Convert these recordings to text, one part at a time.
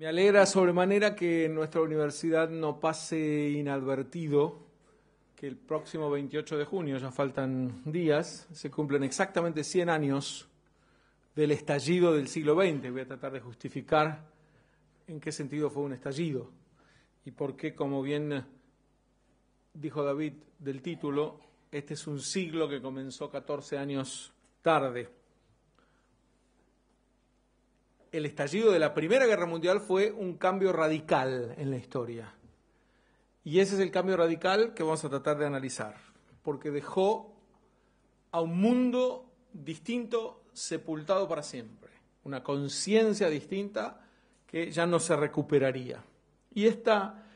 Me alegra sobremanera que nuestra universidad no pase inadvertido que el próximo 28 de junio, ya faltan días, se cumplen exactamente 100 años del estallido del siglo XX. Voy a tratar de justificar en qué sentido fue un estallido y por qué, como bien dijo David del título, este es un siglo que comenzó 14 años tarde el estallido de la Primera Guerra Mundial fue un cambio radical en la historia. Y ese es el cambio radical que vamos a tratar de analizar, porque dejó a un mundo distinto sepultado para siempre, una conciencia distinta que ya no se recuperaría. Y esta,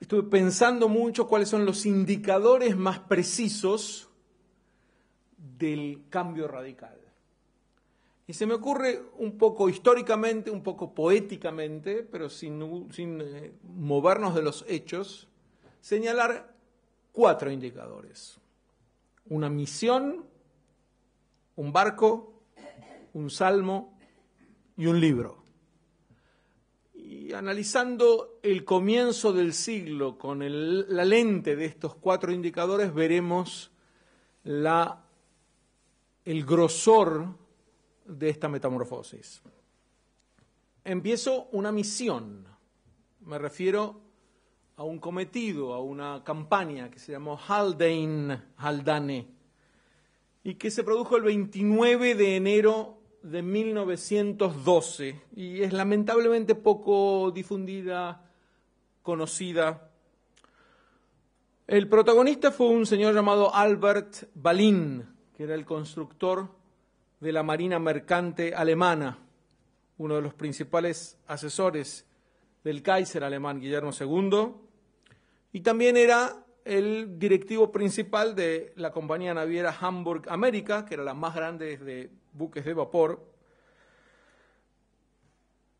estuve pensando mucho cuáles son los indicadores más precisos del cambio radical. Y se me ocurre un poco históricamente, un poco poéticamente, pero sin, eh, movernos de los hechos, señalar cuatro indicadores. Una misión, un barco, un salmo y un libro. Y analizando el comienzo del siglo con la lente de estos cuatro indicadores, veremos la, el grosor de esta metamorfosis. Empiezo una misión, me refiero a un cometido, a una campaña que se llamó Haldane, Haldane y que se produjo el 29 de enero de 1912 y es lamentablemente poco difundida, conocida. El protagonista fue un señor llamado Albert Balin, que era el constructor de la Marina Mercante Alemana, uno de los principales asesores del Kaiser alemán Guillermo II, y también era el directivo principal de la compañía naviera Hamburg América, que era la más grande de buques de vapor.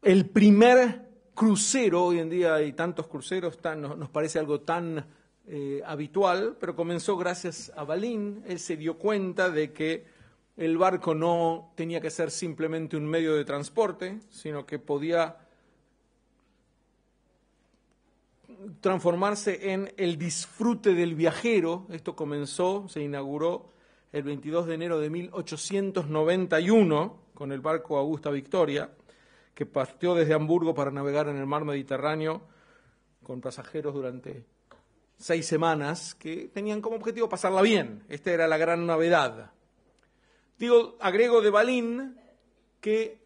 El primer crucero, hoy en día hay tantos cruceros, tan, nos, parece algo tan eh, habitual, pero comenzó gracias a Balín. Él se dio cuenta de que el barco no tenía que ser simplemente un medio de transporte, sino que podía transformarse en el disfrute del viajero. Esto comenzó, se inauguró el 22 de enero de 1891 con el barco Augusta Victoria, que partió desde Hamburgo para navegar en el mar Mediterráneo con pasajeros durante seis semanas que tenían como objetivo pasarla bien. Esta era la gran novedad. Digo, agrego de Balín que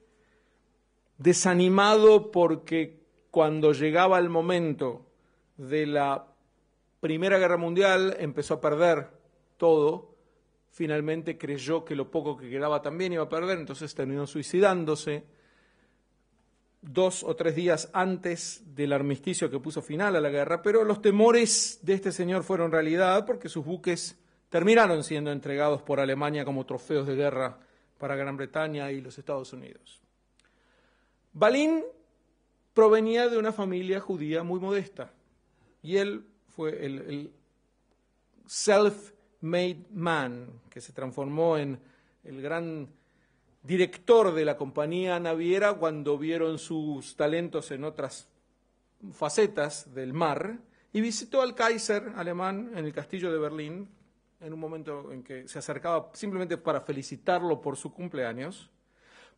desanimado porque cuando llegaba el momento de la Primera Guerra Mundial empezó a perder todo, finalmente creyó que lo poco que quedaba también iba a perder, entonces terminó suicidándose dos o tres días antes del armisticio que puso final a la guerra, pero los temores de este señor fueron realidad porque sus buques terminaron siendo entregados por Alemania como trofeos de guerra para Gran Bretaña y los Estados Unidos. Balín provenía de una familia judía muy modesta y él fue el, self-made man que se transformó en el gran director de la compañía naviera cuando vieron sus talentos en otras facetas del mar y visitó al Kaiser alemán en el castillo de Berlín en un momento en que se acercaba simplemente para felicitarlo por su cumpleaños,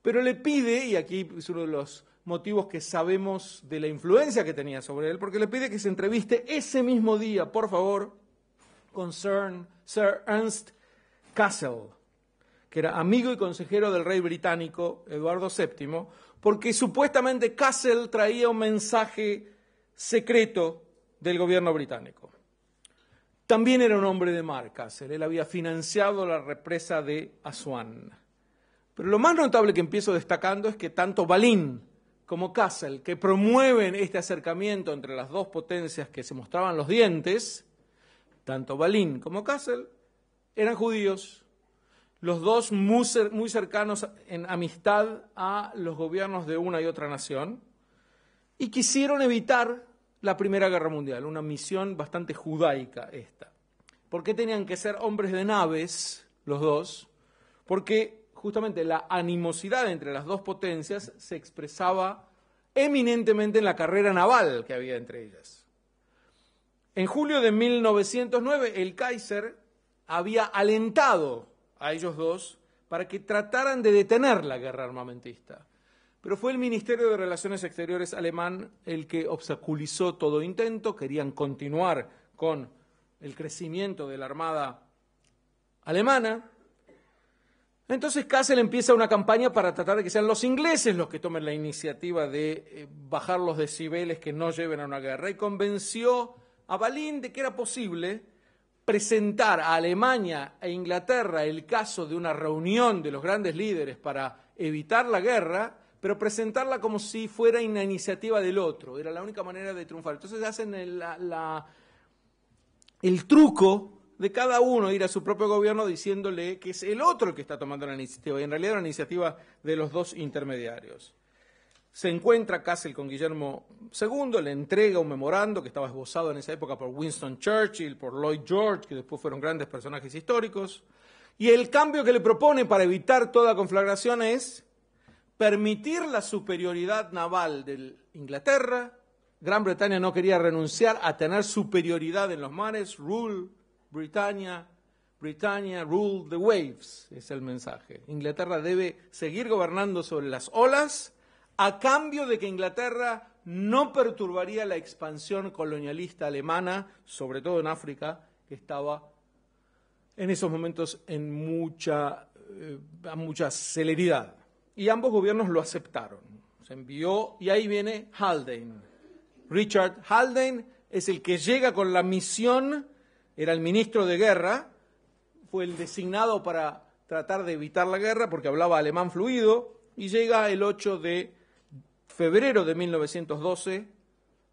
pero le pide, y aquí es uno de los motivos que sabemos de la influencia que tenía sobre él, porque le pide que se entreviste ese mismo día, por favor, con Sir, Ernst Castle, que era amigo y consejero del rey británico Eduardo VII, porque supuestamente Castle traía un mensaje secreto del gobierno británico. También era un hombre de marca él había financiado la represa de Asuán. Pero lo más notable que empiezo destacando es que tanto Balín como Kassel, que promueven este acercamiento entre las dos potencias que se mostraban los dientes, tanto Balín como Kassel eran judíos, los dos muy cercanos en amistad a los gobiernos de una y otra nación, y quisieron evitar la Primera Guerra Mundial, una misión bastante judaica esta. ¿Por qué tenían que ser hombres de naves los dos? Porque justamente la animosidad entre las dos potencias se expresaba eminentemente en la carrera naval que había entre ellas. En julio de 1909, el Kaiser había alentado a ellos dos para que trataran de detener la guerra armamentista. Pero fue el Ministerio de Relaciones Exteriores alemán el que obstaculizó todo intento, querían continuar con el crecimiento de la Armada alemana. Entonces Kassel empieza una campaña para tratar de que sean los ingleses los que tomen la iniciativa de eh, bajar los decibeles que no lleven a una guerra y convenció a Balín de que era posible presentar a Alemania e Inglaterra el caso de una reunión de los grandes líderes para evitar la guerra pero presentarla como si fuera una iniciativa del otro. Era la única manera de triunfar. Entonces hacen el, el truco de cada uno ir a su propio gobierno diciéndole que es el otro el que está tomando la iniciativa, y en realidad era una iniciativa de los dos intermediarios. Se encuentra Castle con Guillermo II, le entrega un memorando que estaba esbozado en esa época por Winston Churchill, por Lloyd George, que después fueron grandes personajes históricos, y el cambio que le propone para evitar toda conflagración es permitir la superioridad naval de Inglaterra. Gran Bretaña no quería renunciar a tener superioridad en los mares. Rule Britannia, Britannia, rule the waves, es el mensaje. Inglaterra debe seguir gobernando sobre las olas a cambio de que Inglaterra no perturbaría la expansión colonialista alemana, sobre todo en África, que estaba en esos momentos en mucha, eh, a mucha celeridad y ambos gobiernos lo aceptaron. Se envió y ahí viene Haldane. Richard Haldane es el que llega con la misión, era el ministro de guerra, fue el designado para tratar de evitar la guerra porque hablaba alemán fluido y llega el 8 de febrero de 1912,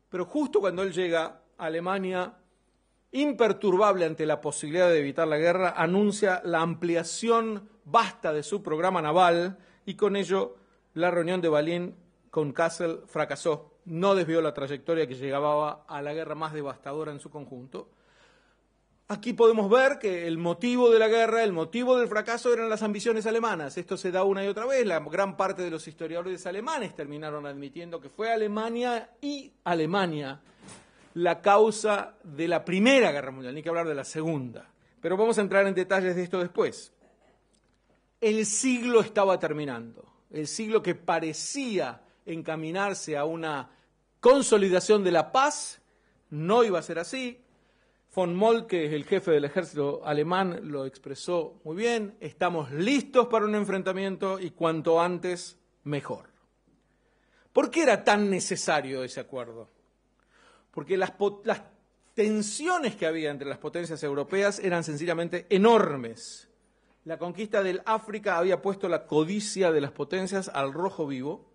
pero justo cuando él llega a Alemania, imperturbable ante la posibilidad de evitar la guerra, anuncia la ampliación vasta de su programa naval y con ello la reunión de Balín con Kassel fracasó, no desvió la trayectoria que llegaba a la guerra más devastadora en su conjunto. Aquí podemos ver que el motivo de la guerra, el motivo del fracaso eran las ambiciones alemanas. Esto se da una y otra vez. La gran parte de los historiadores alemanes terminaron admitiendo que fue Alemania y Alemania la causa de la Primera Guerra Mundial, ni que hablar de la Segunda. Pero vamos a entrar en detalles de esto después el siglo estaba terminando, el siglo que parecía encaminarse a una consolidación de la paz, no iba a ser así. Von Moltke, el jefe del ejército alemán, lo expresó muy bien, estamos listos para un enfrentamiento y cuanto antes, mejor. ¿Por qué era tan necesario ese acuerdo? Porque las, las tensiones que había entre las potencias europeas eran sencillamente enormes la conquista del África había puesto la codicia de las potencias al rojo vivo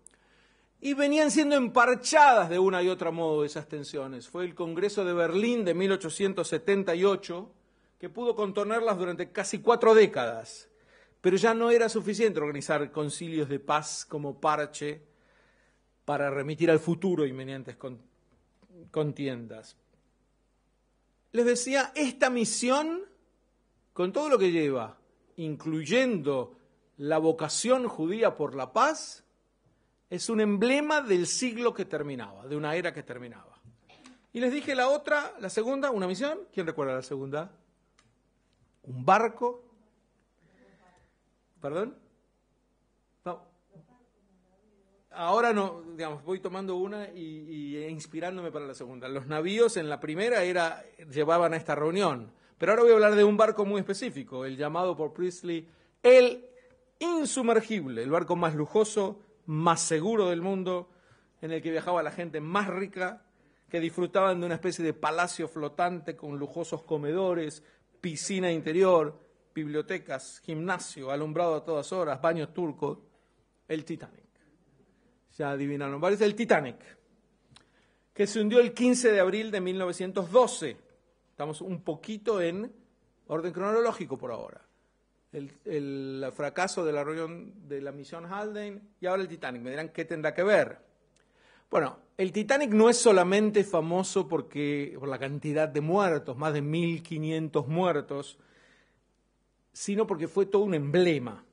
y venían siendo emparchadas de una y otra modo esas tensiones. Fue el Congreso de Berlín de 1878 que pudo contornarlas durante casi cuatro décadas, pero ya no era suficiente organizar concilios de paz como parche para remitir al futuro inminentes contiendas. Les decía, esta misión, con todo lo que lleva, incluyendo la vocación judía por la paz, es un emblema del siglo que terminaba, de una era que terminaba. Y les dije la otra, la segunda, una misión. ¿Quién recuerda la segunda? Un barco. ¿Perdón? Ahora no, digamos, voy tomando una y, e inspirándome para la segunda. Los navíos en la primera era, llevaban a esta reunión. Pero ahora voy a hablar de un barco muy específico, el llamado por Priestley el insumergible, el barco más lujoso, más seguro del mundo, en el que viajaba la gente más rica, que disfrutaban de una especie de palacio flotante con lujosos comedores, piscina interior, bibliotecas, gimnasio, alumbrado a todas horas, baños turcos, el Titanic. Ya adivinaron varios, el Titanic, que se hundió el 15 de abril de 1912 Estamos un poquito en orden cronológico por ahora. El, fracaso de la reunión de la misión Halden y ahora el Titanic. Me dirán qué tendrá que ver. Bueno, el Titanic no es solamente famoso porque, por la cantidad de muertos, más de 1.500 muertos, sino porque fue todo un emblema.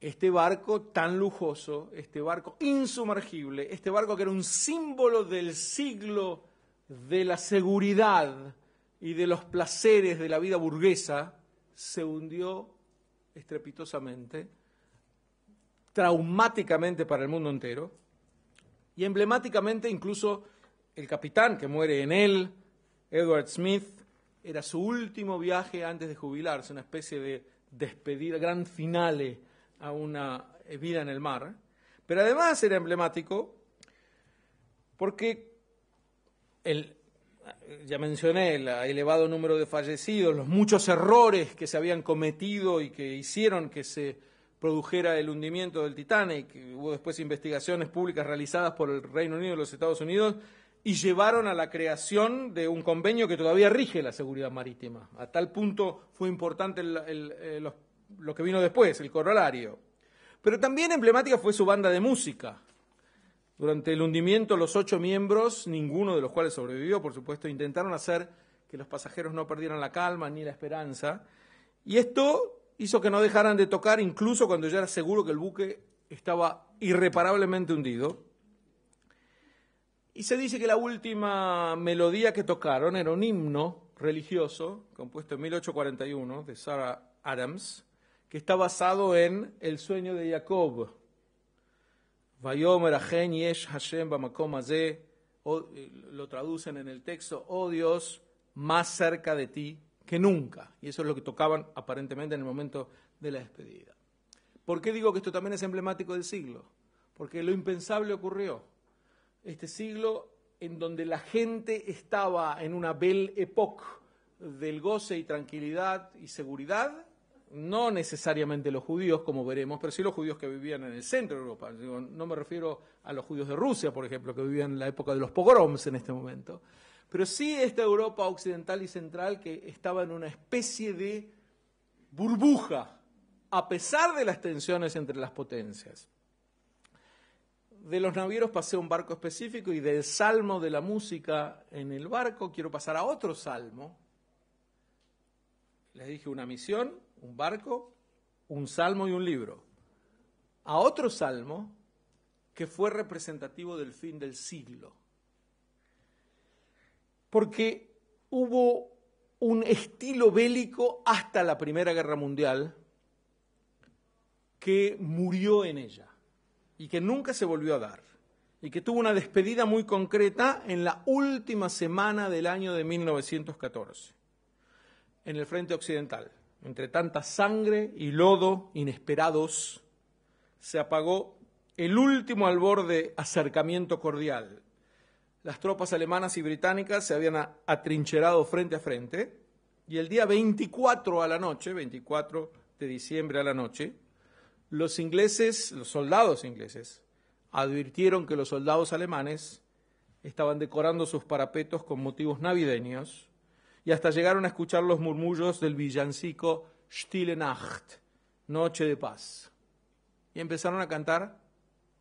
Este barco tan lujoso, este barco insumergible, este barco que era un símbolo del siglo de la seguridad y de los placeres de la vida burguesa, se hundió estrepitosamente, traumáticamente para el mundo entero, y emblemáticamente incluso el capitán que muere en él, Edward Smith, era su último viaje antes de jubilarse, una especie de despedida, gran finale a una vida en el mar. Pero además era emblemático porque el, ya mencioné el elevado número de fallecidos, los muchos errores que se habían cometido y que hicieron que se produjera el hundimiento del Titanic, hubo después investigaciones públicas realizadas por el Reino Unido y los Estados Unidos y llevaron a la creación de un convenio que todavía rige la seguridad marítima. A tal punto fue importante eh, lo que vino después, el corolario. Pero también emblemática fue su banda de música, durante el hundimiento, los ocho miembros, ninguno de los cuales sobrevivió, por supuesto, intentaron hacer que los pasajeros no perdieran la calma ni la esperanza. Y esto hizo que no dejaran de tocar, incluso cuando ya era seguro que el buque estaba irreparablemente hundido. Y se dice que la última melodía que tocaron era un himno religioso, compuesto en 1841, de Sarah Adams, que está basado en El sueño de Jacob, Vayomer Yesh Hashem Bamakom eh, lo traducen en el texto, oh Dios, más cerca de ti que nunca. Y eso es lo que tocaban aparentemente en el momento de la despedida. ¿Por qué digo que esto también es emblemático del siglo? Porque lo impensable ocurrió. Este siglo en donde la gente estaba en una belle époque del goce y tranquilidad y seguridad, no necesariamente los judíos, como veremos, pero sí los judíos que vivían en el centro de Europa. no me refiero a los judíos de Rusia, por ejemplo, que vivían en la época de los pogroms en este momento, pero sí esta Europa occidental y central que estaba en una especie de burbuja, a pesar de las tensiones entre las potencias. De los navieros pasé a un barco específico y del salmo de la música en el barco quiero pasar a otro salmo. Les dije una misión, un barco, un salmo y un libro, a otro salmo que fue representativo del fin del siglo. Porque hubo un estilo bélico hasta la Primera Guerra Mundial que murió en ella y que nunca se volvió a dar y que tuvo una despedida muy concreta en la última semana del año de 1914, en el frente occidental entre tanta sangre y lodo inesperados, se apagó el último albor de acercamiento cordial. Las tropas alemanas y británicas se habían atrincherado frente a frente y el día 24 a la noche, 24 de diciembre a la noche, los ingleses, los soldados ingleses, advirtieron que los soldados alemanes estaban decorando sus parapetos con motivos navideños y hasta llegaron a escuchar los murmullos del villancico Stille Nacht, Noche de Paz. Y empezaron a cantar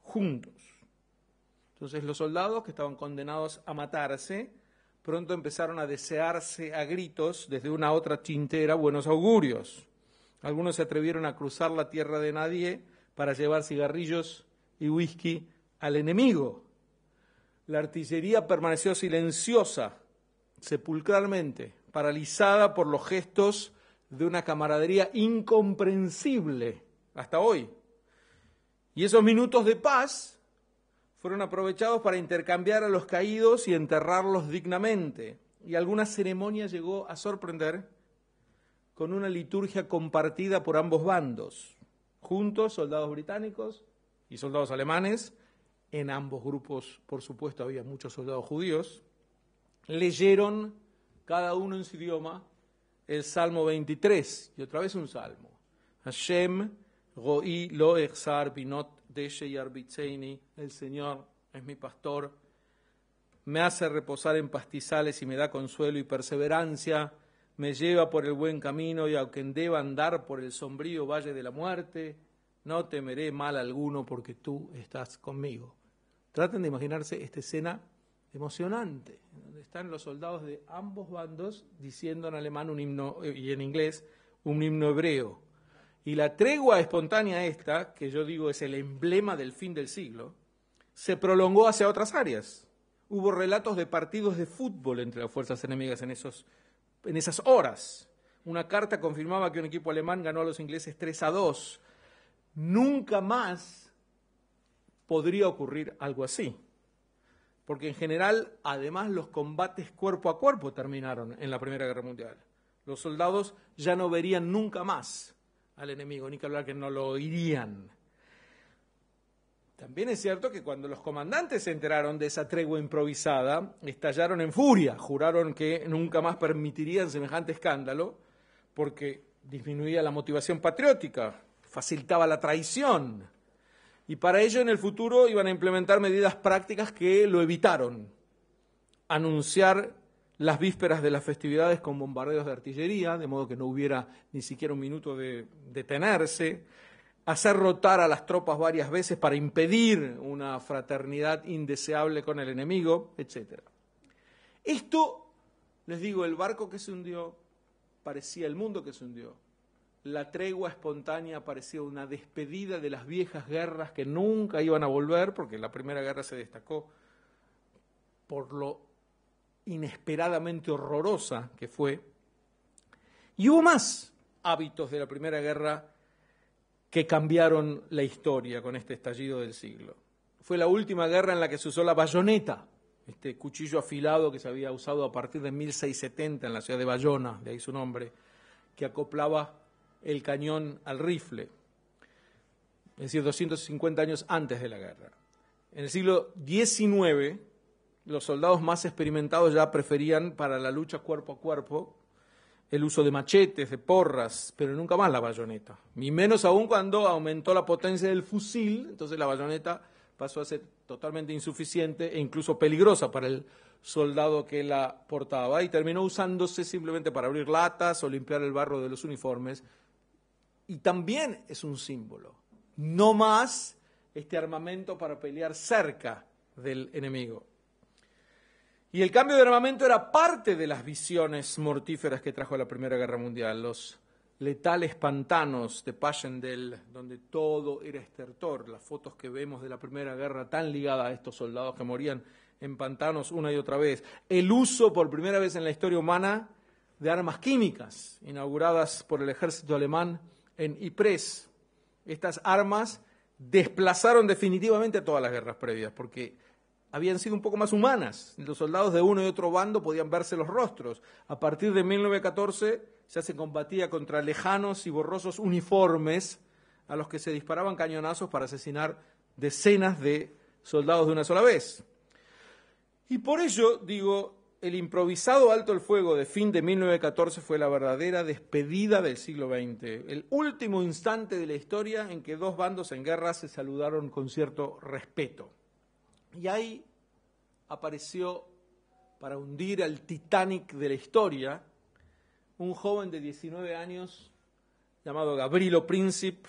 juntos. Entonces los soldados que estaban condenados a matarse, pronto empezaron a desearse a gritos desde una otra tintera buenos augurios. Algunos se atrevieron a cruzar la tierra de nadie para llevar cigarrillos y whisky al enemigo. La artillería permaneció silenciosa sepulcralmente, paralizada por los gestos de una camaradería incomprensible hasta hoy. Y esos minutos de paz fueron aprovechados para intercambiar a los caídos y enterrarlos dignamente. Y alguna ceremonia llegó a sorprender con una liturgia compartida por ambos bandos, juntos soldados británicos y soldados alemanes, en ambos grupos, por supuesto, había muchos soldados judíos, leyeron cada uno en su idioma el Salmo 23, y otra vez un salmo. Hashem, Ro'i, Lo, Binot, Deshe el Señor es mi pastor, me hace reposar en pastizales y me da consuelo y perseverancia, me lleva por el buen camino y aunque deba andar por el sombrío valle de la muerte, no temeré mal alguno porque tú estás conmigo. Traten de imaginarse esta escena emocionante, donde están los soldados de ambos bandos diciendo en alemán un himno eh, y en inglés un himno hebreo. Y la tregua espontánea esta, que yo digo es el emblema del fin del siglo, se prolongó hacia otras áreas. Hubo relatos de partidos de fútbol entre las fuerzas enemigas en, en esas horas. Una carta confirmaba que un equipo alemán ganó a los ingleses 3 a 2. Nunca más podría ocurrir algo así porque en general, además, los combates cuerpo a cuerpo terminaron en la Primera Guerra Mundial. Los soldados ya no verían nunca más al enemigo, ni que hablar que no lo oirían. También es cierto que cuando los comandantes se enteraron de esa tregua improvisada, estallaron en furia, juraron que nunca más permitirían semejante escándalo, porque disminuía la motivación patriótica, facilitaba la traición, y para ello en el futuro iban a implementar medidas prácticas que lo evitaron. Anunciar las vísperas de las festividades con bombardeos de artillería, de modo que no hubiera ni siquiera un minuto de detenerse, hacer rotar a las tropas varias veces para impedir una fraternidad indeseable con el enemigo, etc. Esto, les digo, el barco que se hundió parecía el mundo que se hundió, la tregua espontánea parecía una despedida de las viejas guerras que nunca iban a volver, porque la primera guerra se destacó por lo inesperadamente horrorosa que fue. Y hubo más hábitos de la primera guerra que cambiaron la historia con este estallido del siglo. Fue la última guerra en la que se usó la bayoneta, este cuchillo afilado que se había usado a partir de 1670 en la ciudad de Bayona, de ahí su nombre, que acoplaba el cañón al rifle, es decir, 250 años antes de la guerra. En el siglo XIX, los soldados más experimentados ya preferían para la lucha cuerpo a cuerpo el uso de machetes, de porras, pero nunca más la bayoneta. Ni menos aún cuando aumentó la potencia del fusil, entonces la bayoneta pasó a ser totalmente insuficiente e incluso peligrosa para el soldado que la portaba y terminó usándose simplemente para abrir latas o limpiar el barro de los uniformes y también es un símbolo. No más este armamento para pelear cerca del enemigo. Y el cambio de armamento era parte de las visiones mortíferas que trajo la Primera Guerra Mundial, los letales pantanos de Pachendel, donde todo era estertor. Las fotos que vemos de la Primera Guerra tan ligada a estos soldados que morían en pantanos una y otra vez. El uso por primera vez en la historia humana de armas químicas, inauguradas por el ejército alemán en Ypres. Estas armas desplazaron definitivamente todas las guerras previas, porque habían sido un poco más humanas. Los soldados de uno y otro bando podían verse los rostros. A partir de 1914 ya se combatía contra lejanos y borrosos uniformes a los que se disparaban cañonazos para asesinar decenas de soldados de una sola vez. Y por ello, digo, el improvisado alto el fuego de fin de 1914 fue la verdadera despedida del siglo XX, el último instante de la historia en que dos bandos en guerra se saludaron con cierto respeto. Y ahí apareció, para hundir al Titanic de la historia, un joven de 19 años llamado Gabrilo Princip,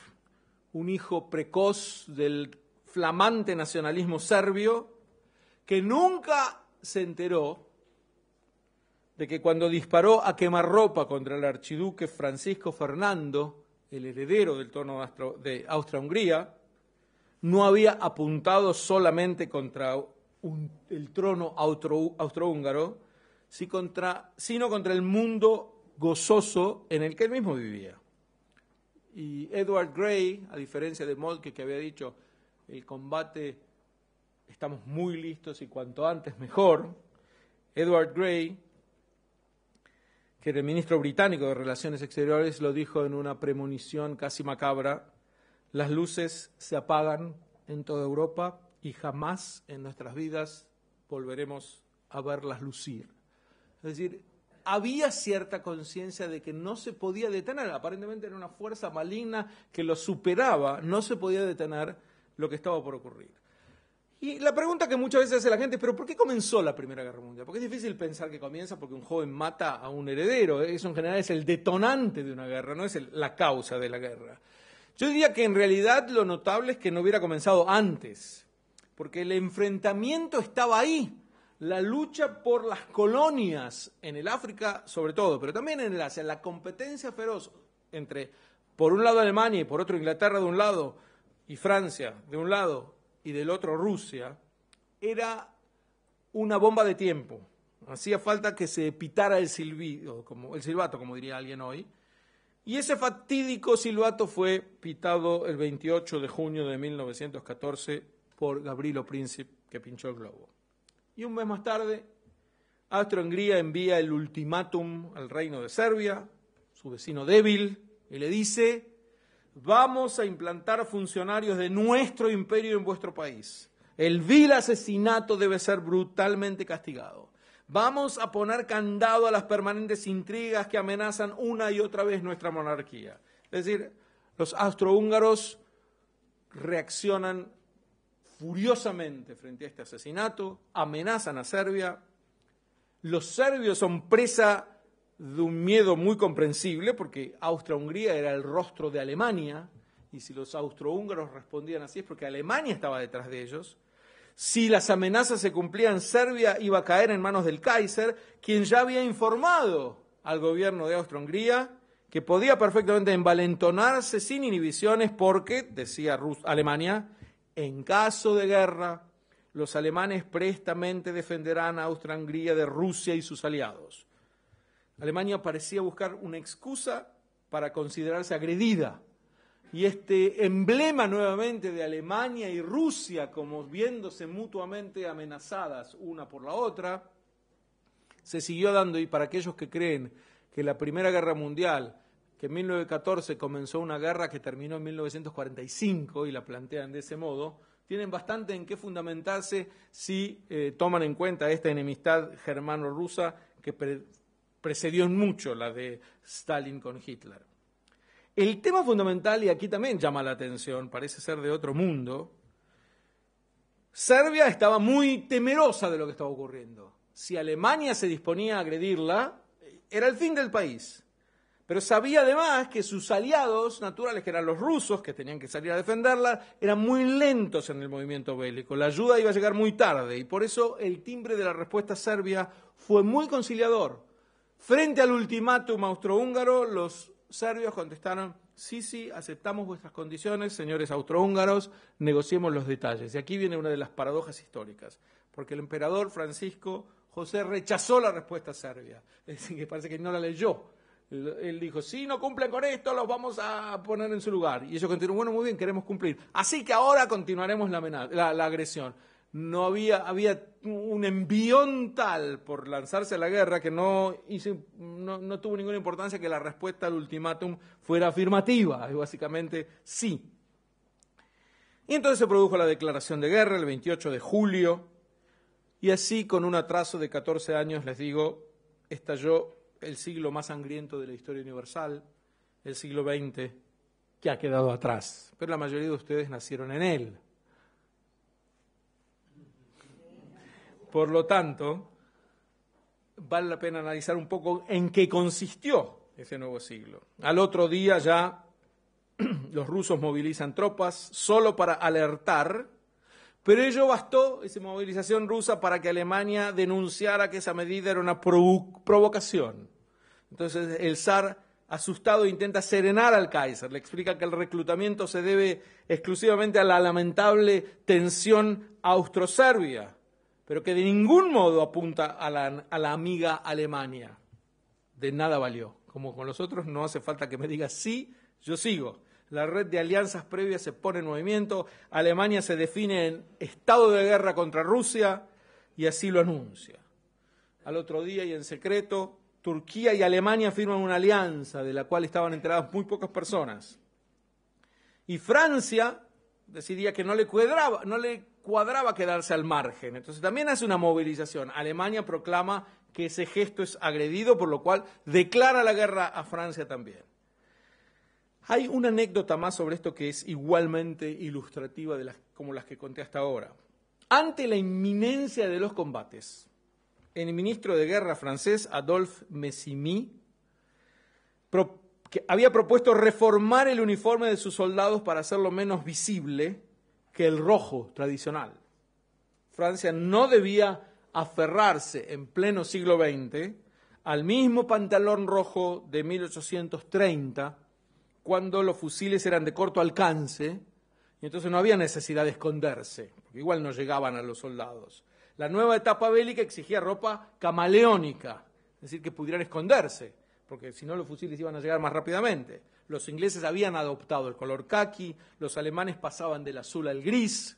un hijo precoz del flamante nacionalismo serbio, que nunca se enteró de que cuando disparó a quemarropa contra el archiduque Francisco Fernando, el heredero del trono de Austria-Hungría, no había apuntado solamente contra el trono austrohúngaro, sino contra el mundo gozoso en el que él mismo vivía. Y Edward Gray, a diferencia de Moltke que había dicho, el combate estamos muy listos y cuanto antes mejor, Edward Gray que el ministro británico de Relaciones Exteriores lo dijo en una premonición casi macabra, las luces se apagan en toda Europa y jamás en nuestras vidas volveremos a verlas lucir. Es decir, había cierta conciencia de que no se podía detener, aparentemente era una fuerza maligna que lo superaba, no se podía detener lo que estaba por ocurrir. Y la pregunta que muchas veces hace la gente es, ¿pero por qué comenzó la Primera Guerra Mundial? Porque es difícil pensar que comienza porque un joven mata a un heredero. Eso en general es el detonante de una guerra, no es la causa de la guerra. Yo diría que en realidad lo notable es que no hubiera comenzado antes, porque el enfrentamiento estaba ahí. La lucha por las colonias en el África, sobre todo, pero también en el Asia, la competencia feroz entre, por un lado, Alemania y por otro, Inglaterra de un lado y Francia de un lado y del otro Rusia, era una bomba de tiempo. Hacía falta que se pitara el silbido, como el silbato, como diría alguien hoy. Y ese fatídico silbato fue pitado el 28 de junio de 1914 por Gabrilo Príncipe, que pinchó el globo. Y un mes más tarde, Austria-Hungría envía el ultimátum al reino de Serbia, su vecino débil, y le dice, vamos a implantar funcionarios de nuestro imperio en vuestro país. El vil asesinato debe ser brutalmente castigado. Vamos a poner candado a las permanentes intrigas que amenazan una y otra vez nuestra monarquía. Es decir, los astrohúngaros reaccionan furiosamente frente a este asesinato, amenazan a Serbia. Los serbios son presa de un miedo muy comprensible, porque Austria-Hungría era el rostro de Alemania, y si los austrohúngaros respondían así es porque Alemania estaba detrás de ellos. Si las amenazas se cumplían, Serbia iba a caer en manos del Kaiser, quien ya había informado al gobierno de Austria-Hungría que podía perfectamente envalentonarse sin inhibiciones porque, decía Alemania, en caso de guerra, los alemanes prestamente defenderán a Austria-Hungría de Rusia y sus aliados. Alemania parecía buscar una excusa para considerarse agredida. Y este emblema nuevamente de Alemania y Rusia como viéndose mutuamente amenazadas una por la otra, se siguió dando y para aquellos que creen que la Primera Guerra Mundial, que en 1914 comenzó una guerra que terminó en 1945 y la plantean de ese modo, tienen bastante en qué fundamentarse si eh, toman en cuenta esta enemistad germano-rusa que precedió en mucho la de Stalin con Hitler. El tema fundamental, y aquí también llama la atención, parece ser de otro mundo, Serbia estaba muy temerosa de lo que estaba ocurriendo. Si Alemania se disponía a agredirla, era el fin del país. Pero sabía además que sus aliados naturales, que eran los rusos, que tenían que salir a defenderla, eran muy lentos en el movimiento bélico. La ayuda iba a llegar muy tarde y por eso el timbre de la respuesta serbia fue muy conciliador. Frente al ultimátum austrohúngaro, los serbios contestaron, sí, sí, aceptamos vuestras condiciones, señores austrohúngaros, negociemos los detalles. Y aquí viene una de las paradojas históricas, porque el emperador Francisco José rechazó la respuesta serbia, es decir, que parece que no la leyó. Él dijo, si no cumplen con esto, los vamos a poner en su lugar. Y ellos continuaron, bueno, muy bien, queremos cumplir. Así que ahora continuaremos la, la, la agresión no había, un envión tal por lanzarse a la guerra que no, tuvo ninguna importancia que la respuesta al ultimátum fuera afirmativa, es básicamente sí. Y entonces se produjo la declaración de guerra el 28 de julio, y así con un atraso de 14 años, les digo, estalló el siglo más sangriento de la historia universal, el siglo XX, que ha quedado atrás, pero la mayoría de ustedes nacieron en él. Por lo tanto, vale la pena analizar un poco en qué consistió ese nuevo siglo. Al otro día ya los rusos movilizan tropas solo para alertar, pero ello bastó, esa movilización rusa, para que Alemania denunciara que esa medida era una provocación. Entonces el zar, asustado, intenta serenar al Kaiser, le explica que el reclutamiento se debe exclusivamente a la lamentable tensión austro-serbia pero que de ningún modo apunta a la, amiga Alemania. De nada valió. Como con los otros, no hace falta que me diga sí, yo sigo. La red de alianzas previas se pone en movimiento. Alemania se define en estado de guerra contra Rusia y así lo anuncia. Al otro día y en secreto, Turquía y Alemania firman una alianza de la cual estaban enteradas muy pocas personas. Y Francia decidía que no le cuadraba, no le cuadraba quedarse al margen. Entonces también hace una movilización. Alemania proclama que ese gesto es agredido, por lo cual declara la guerra a Francia también. Hay una anécdota más sobre esto que es igualmente ilustrativa de las, como las que conté hasta ahora. Ante la inminencia de los combates, el ministro de guerra francés Adolphe Messimy había propuesto reformar el uniforme de sus soldados para hacerlo menos visible que el rojo tradicional. Francia no debía aferrarse en pleno siglo XX al mismo pantalón rojo de 1830, cuando los fusiles eran de corto alcance, y entonces no había necesidad de esconderse, porque igual no llegaban a los soldados. La nueva etapa bélica exigía ropa camaleónica, es decir, que pudieran esconderse, porque si no los fusiles iban a llegar más rápidamente los ingleses habían adoptado el color khaki, los alemanes pasaban del azul al gris,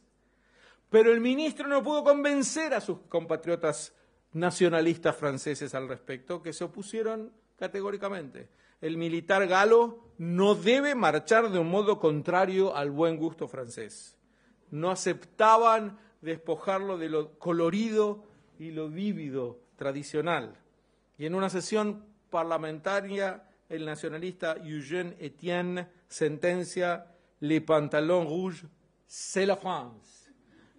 pero el ministro no pudo convencer a sus compatriotas nacionalistas franceses al respecto, que se opusieron categóricamente. El militar galo no debe marchar de un modo contrario al buen gusto francés. No aceptaban despojarlo de lo colorido y lo vívido tradicional. Y en una sesión parlamentaria el nacionalista Eugène Etienne sentencia Le pantalon rouge, c'est la France.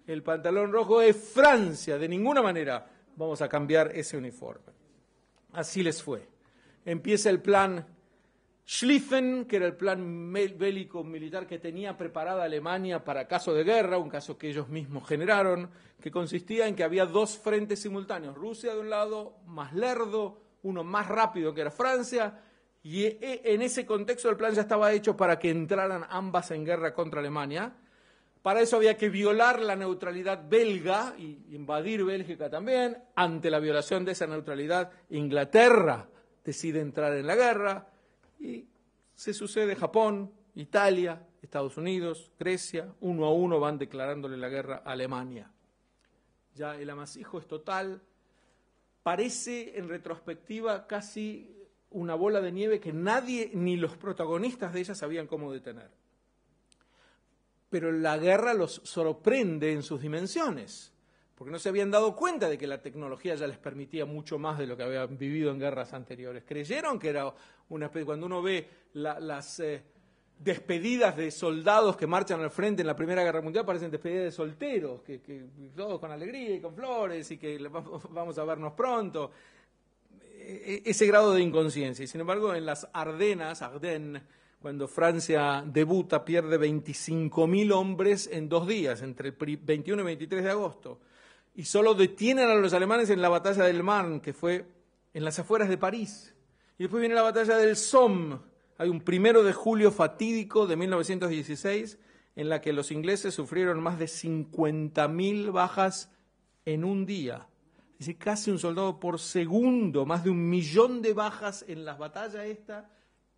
El pantalón rojo es Francia, de ninguna manera vamos a cambiar ese uniforme. Así les fue. Empieza el plan Schlieffen, que era el plan bélico militar que tenía preparada Alemania para caso de guerra, un caso que ellos mismos generaron, que consistía en que había dos frentes simultáneos, Rusia de un lado, más lerdo, uno más rápido que era Francia, y e, e, en ese contexto el plan ya estaba hecho para que entraran ambas en guerra contra Alemania. Para eso había que violar la neutralidad belga y invadir Bélgica también. Ante la violación de esa neutralidad, Inglaterra decide entrar en la guerra y se sucede Japón, Italia, Estados Unidos, Grecia, uno a uno van declarándole la guerra a Alemania. Ya el amasijo es total. Parece en retrospectiva casi una bola de nieve que nadie, ni los protagonistas de ella, sabían cómo detener. Pero la guerra los sorprende en sus dimensiones, porque no se habían dado cuenta de que la tecnología ya les permitía mucho más de lo que habían vivido en guerras anteriores. Creyeron que era una especie, cuando uno ve las... Eh, despedidas de soldados que marchan al frente en la Primera Guerra Mundial parecen despedidas de solteros, que, que todos con alegría y con flores y que vamos a vernos pronto. E, e, ese grado de inconsciencia. Y sin embargo, en las Ardenas, Ardennes, cuando Francia debuta, pierde 25.000 hombres en dos días, entre el 21 y 23 de agosto. Y solo detienen a los alemanes en la batalla del Marne, que fue en las afueras de París. Y después viene la batalla del Somme. Hay un primero de julio fatídico de 1916 en la que los ingleses sufrieron más de 50.000 bajas en un día casi un soldado por segundo, más de un millón de bajas en las batallas esta,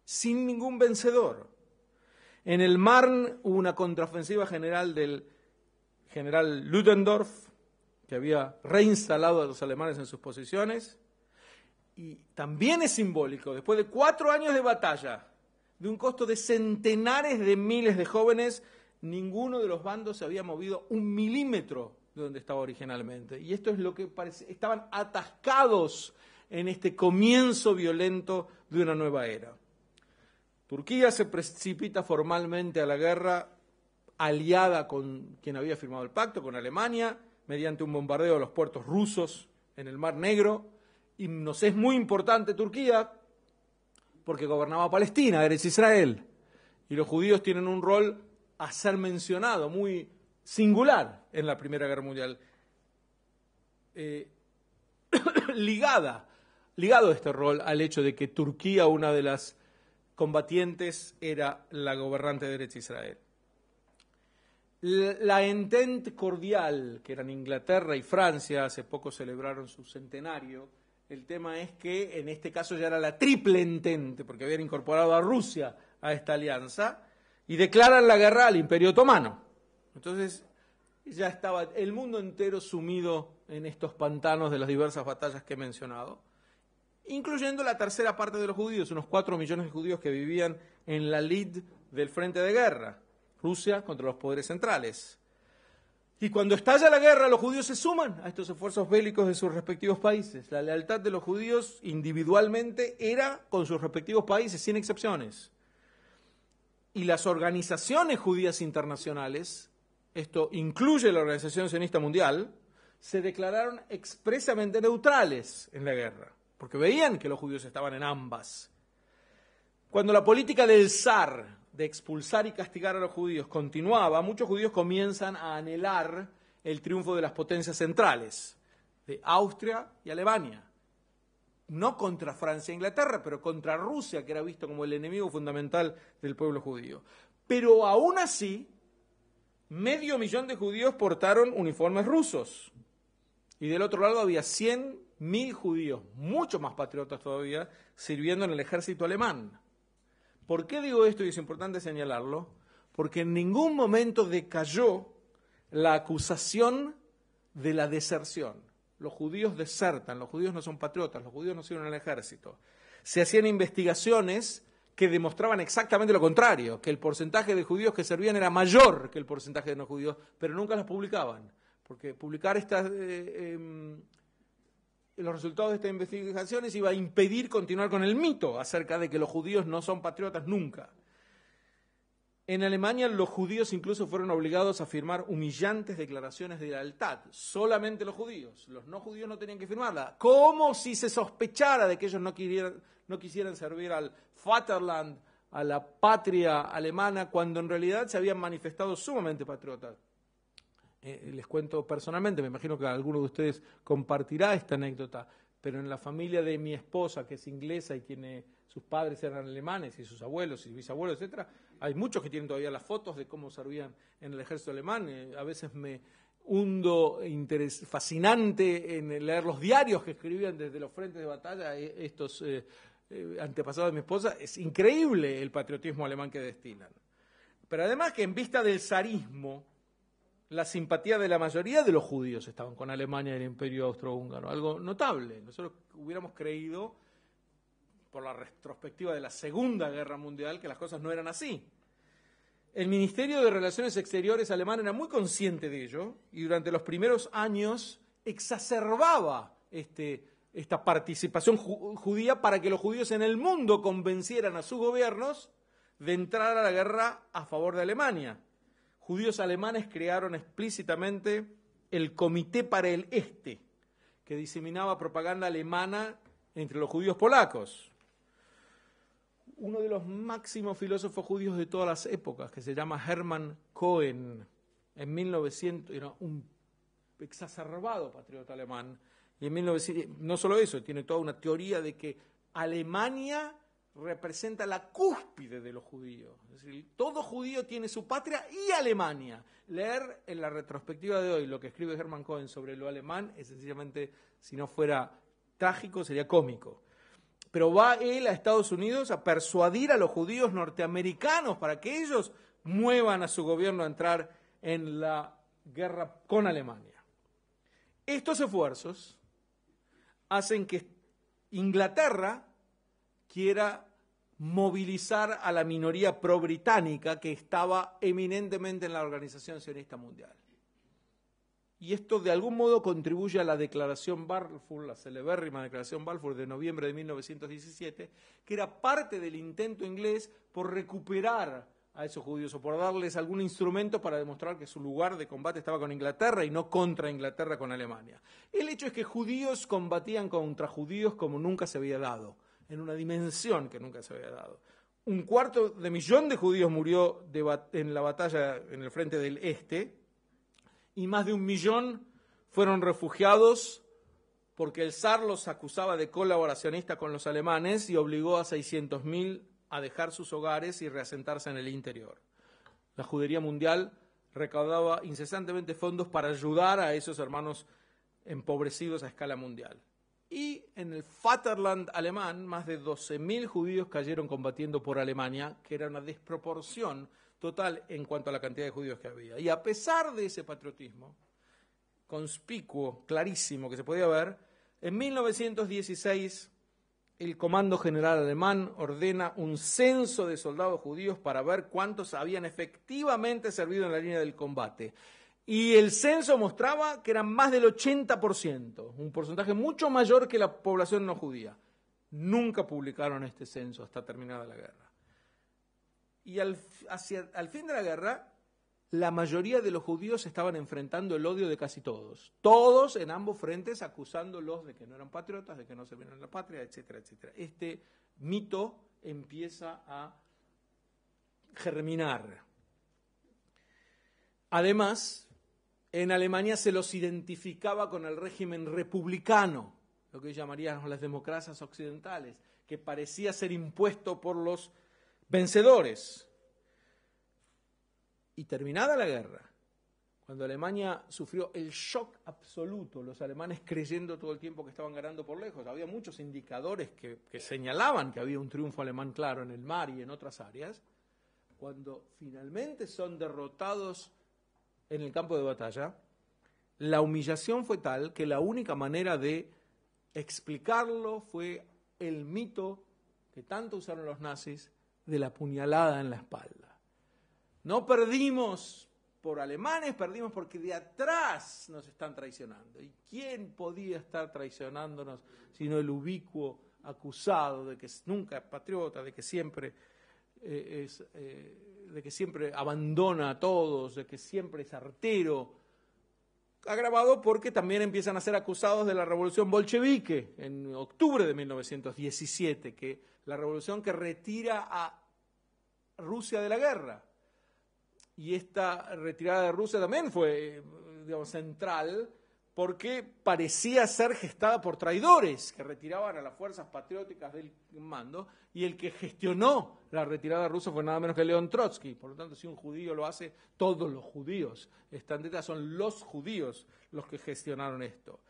sin ningún vencedor. En el Marne hubo una contraofensiva general del general Ludendorff, que había reinstalado a los alemanes en sus posiciones. Y también es simbólico, después de cuatro años de batalla, de un costo de centenares de miles de jóvenes, ninguno de los bandos se había movido un milímetro de donde estaba originalmente. Y esto es lo que parece, estaban atascados en este comienzo violento de una nueva era. Turquía se precipita formalmente a la guerra aliada con quien había firmado el pacto, con Alemania, mediante un bombardeo a los puertos rusos en el Mar Negro. Y nos es muy importante Turquía porque gobernaba Palestina, eres Israel. Y los judíos tienen un rol a ser mencionado muy singular en la Primera Guerra Mundial, eh, ligada, ligado este rol al hecho de que Turquía, una de las combatientes, era la gobernante de derecha Israel. La entente cordial, que eran Inglaterra y Francia, hace poco celebraron su centenario, el tema es que en este caso ya era la triple entente, porque habían incorporado a Rusia a esta alianza, y declaran la guerra al Imperio Otomano. Entonces ya estaba el mundo entero sumido en estos pantanos de las diversas batallas que he mencionado, incluyendo la tercera parte de los judíos, unos cuatro millones de judíos que vivían en la lid del frente de guerra, Rusia contra los poderes centrales. Y cuando estalla la guerra, los judíos se suman a estos esfuerzos bélicos de sus respectivos países. La lealtad de los judíos individualmente era con sus respectivos países, sin excepciones. Y las organizaciones judías internacionales esto incluye la Organización Sionista Mundial, se declararon expresamente neutrales en la guerra, porque veían que los judíos estaban en ambas. Cuando la política del zar de expulsar y castigar a los judíos continuaba, muchos judíos comienzan a anhelar el triunfo de las potencias centrales, de Austria y Alemania. No contra Francia e Inglaterra, pero contra Rusia, que era visto como el enemigo fundamental del pueblo judío. Pero aún así, medio millón de judíos portaron uniformes rusos. Y del otro lado había 100.000 judíos, mucho más patriotas todavía, sirviendo en el ejército alemán. ¿Por qué digo esto y es importante señalarlo? Porque en ningún momento decayó la acusación de la deserción. Los judíos desertan, los judíos no son patriotas, los judíos no sirven el ejército. Se hacían investigaciones que demostraban exactamente lo contrario, que el porcentaje de judíos que servían era mayor que el porcentaje de no judíos, pero nunca las publicaban, porque publicar estas, eh, em, los resultados de estas investigaciones iba a impedir continuar con el mito acerca de que los judíos no son patriotas nunca. En Alemania los judíos incluso fueron obligados a firmar humillantes declaraciones de lealtad, solamente los judíos, los no judíos no tenían que firmarla, como si se sospechara de que ellos no, querían, no quisieran servir al Vaterland, a la patria alemana, cuando en realidad se habían manifestado sumamente patriotas. Eh, eh, les cuento personalmente, me imagino que alguno de ustedes compartirá esta anécdota, pero en la familia de mi esposa, que es inglesa y tiene sus padres eran alemanes y sus abuelos y bisabuelos, etcétera, hay muchos que tienen todavía las fotos de cómo servían en el ejército alemán. Eh, a veces me, hundo fascinante en leer los diarios que escribían desde los frentes de batalla estos eh, antepasado de mi esposa, es increíble el patriotismo alemán que destinan. Pero además que en vista del zarismo, la simpatía de la mayoría de los judíos estaban con Alemania y el imperio austrohúngaro, algo notable. Nosotros hubiéramos creído, por la retrospectiva de la Segunda Guerra Mundial, que las cosas no eran así. El Ministerio de Relaciones Exteriores alemán era muy consciente de ello y durante los primeros años exacerbaba este esta participación judía para que los judíos en el mundo convencieran a sus gobiernos de entrar a la guerra a favor de Alemania. Judíos alemanes crearon explícitamente el Comité para el Este, que diseminaba propaganda alemana entre los judíos polacos. Uno de los máximos filósofos judíos de todas las épocas, que se llama Hermann Cohen, en 1900, era un exacerbado patriota alemán, y en 19... no solo eso, tiene toda una teoría de que Alemania representa la cúspide de los judíos. Es decir, todo judío tiene su patria y Alemania. Leer en la retrospectiva de hoy lo que escribe Hermann Cohen sobre lo alemán es sencillamente, si no fuera trágico, sería cómico. Pero va él a Estados Unidos a persuadir a los judíos norteamericanos para que ellos muevan a su gobierno a entrar en la guerra con Alemania. Estos esfuerzos hacen que Inglaterra quiera movilizar a la minoría pro-británica que estaba eminentemente en la Organización Sionista Mundial. Y esto de algún modo contribuye a la declaración Balfour, la celebérrima declaración Balfour de noviembre de 1917, que era parte del intento inglés por recuperar a esos judíos o por darles algún instrumento para demostrar que su lugar de combate estaba con Inglaterra y no contra Inglaterra con Alemania. El hecho es que judíos combatían contra judíos como nunca se había dado, en una dimensión que nunca se había dado. Un cuarto de millón de judíos murió en la batalla en el frente del este y más de un millón fueron refugiados porque el zar los acusaba de colaboracionista con los alemanes y obligó a 600.000 a dejar sus hogares y reasentarse en el interior. La judería mundial recaudaba incesantemente fondos para ayudar a esos hermanos empobrecidos a escala mundial. Y en el Vaterland alemán, más de 12.000 judíos cayeron combatiendo por Alemania, que era una desproporción total en cuanto a la cantidad de judíos que había. Y a pesar de ese patriotismo conspicuo, clarísimo que se podía ver, en 1916 el Comando General Alemán ordena un censo de soldados judíos para ver cuántos habían efectivamente servido en la línea del combate. Y el censo mostraba que eran más del 80%, un porcentaje mucho mayor que la población no judía. Nunca publicaron este censo hasta terminada la guerra. Y al, al fin de la guerra, la mayoría de los judíos estaban enfrentando el odio de casi todos. Todos en ambos frentes acusándolos de que no eran patriotas, de que no servían a la patria, etcétera, etcétera. Este mito empieza a germinar. Además, en Alemania se los identificaba con el régimen republicano, lo que llamaríamos las democracias occidentales, que parecía ser impuesto por los vencedores. Y terminada la guerra, cuando Alemania sufrió el shock absoluto, los alemanes creyendo todo el tiempo que estaban ganando por lejos, había muchos indicadores que, que, señalaban que había un triunfo alemán claro en el mar y en otras áreas, cuando finalmente son derrotados en el campo de batalla, la humillación fue tal que la única manera de explicarlo fue el mito que tanto usaron los nazis de la puñalada en la espalda. No perdimos por alemanes, perdimos porque de atrás nos están traicionando. ¿Y quién podía estar traicionándonos sino el ubicuo acusado de que nunca es patriota, de que siempre eh, es, eh, de que siempre abandona a todos, de que siempre es artero? Agravado porque también empiezan a ser acusados de la revolución bolchevique en octubre de 1917, que la revolución que retira a Rusia de la guerra y esta retirada de Rusia también fue, eh, digamos, central porque parecía ser gestada por traidores que retiraban a las fuerzas patrióticas del mando y el que gestionó la retirada rusa fue nada menos que León Trotsky. Por lo tanto, si un judío lo hace, todos los judíos están detrás, son los judíos los que gestionaron esto.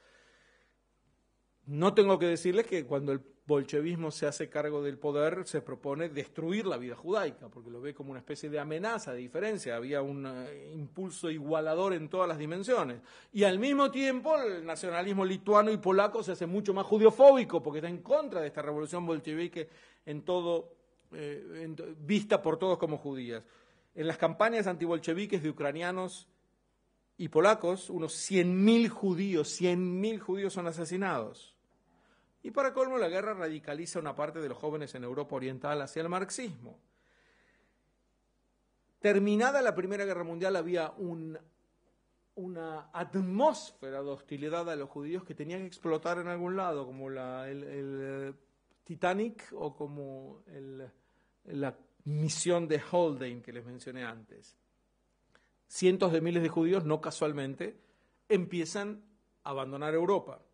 No tengo que decirles que cuando el bolchevismo se hace cargo del poder, se propone destruir la vida judaica, porque lo ve como una especie de amenaza, de diferencia. Había un eh, impulso igualador en todas las dimensiones. Y al mismo tiempo, el nacionalismo lituano y polaco se hace mucho más judiofóbico, porque está en contra de esta revolución bolchevique en todo, eh, vista por todos como judías. En las campañas antibolcheviques de ucranianos y polacos, unos 100.000 judíos, 100.000 judíos son asesinados y para colmo, la guerra radicaliza una parte de los jóvenes en Europa Oriental hacia el marxismo. Terminada la Primera Guerra Mundial había una atmósfera de hostilidad a los judíos que tenían que explotar en algún lado, como el, eh, Titanic o como la misión de Holding que les mencioné antes. Cientos de miles de judíos, no casualmente, empiezan a abandonar Europa.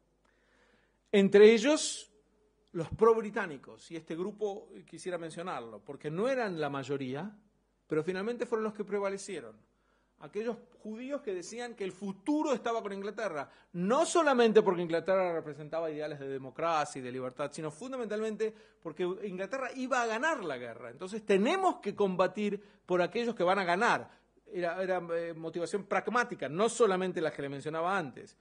Entre ellos, los pro-británicos, y este grupo eh, quisiera mencionarlo, porque no eran la mayoría, pero finalmente fueron los que prevalecieron. Aquellos judíos que decían que el futuro estaba con Inglaterra, no solamente porque Inglaterra representaba ideales de democracia y de libertad, sino fundamentalmente porque Inglaterra iba a ganar la guerra. Entonces tenemos que combatir por aquellos que van a ganar. Era, eh, motivación pragmática, no solamente las que le mencionaba antes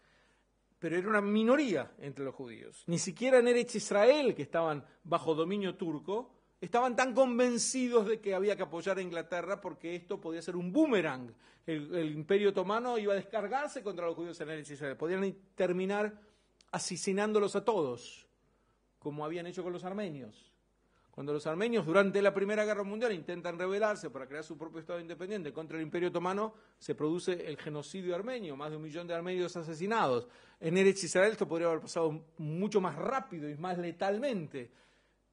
pero era una minoría entre los judíos. Ni siquiera en Eretz Israel, que estaban bajo dominio turco, estaban tan convencidos de que había que apoyar a Inglaterra porque esto podía ser un boomerang. El, imperio otomano iba a descargarse contra los judíos en Eretz Israel. Podían terminar asesinándolos a todos, como habían hecho con los armenios. Cuando los armenios durante la Primera Guerra Mundial intentan rebelarse para crear su propio Estado independiente contra el Imperio Otomano, se produce el genocidio armenio, más de un millón de armenios asesinados. En Eretz Israel esto podría haber pasado mucho más rápido y más letalmente.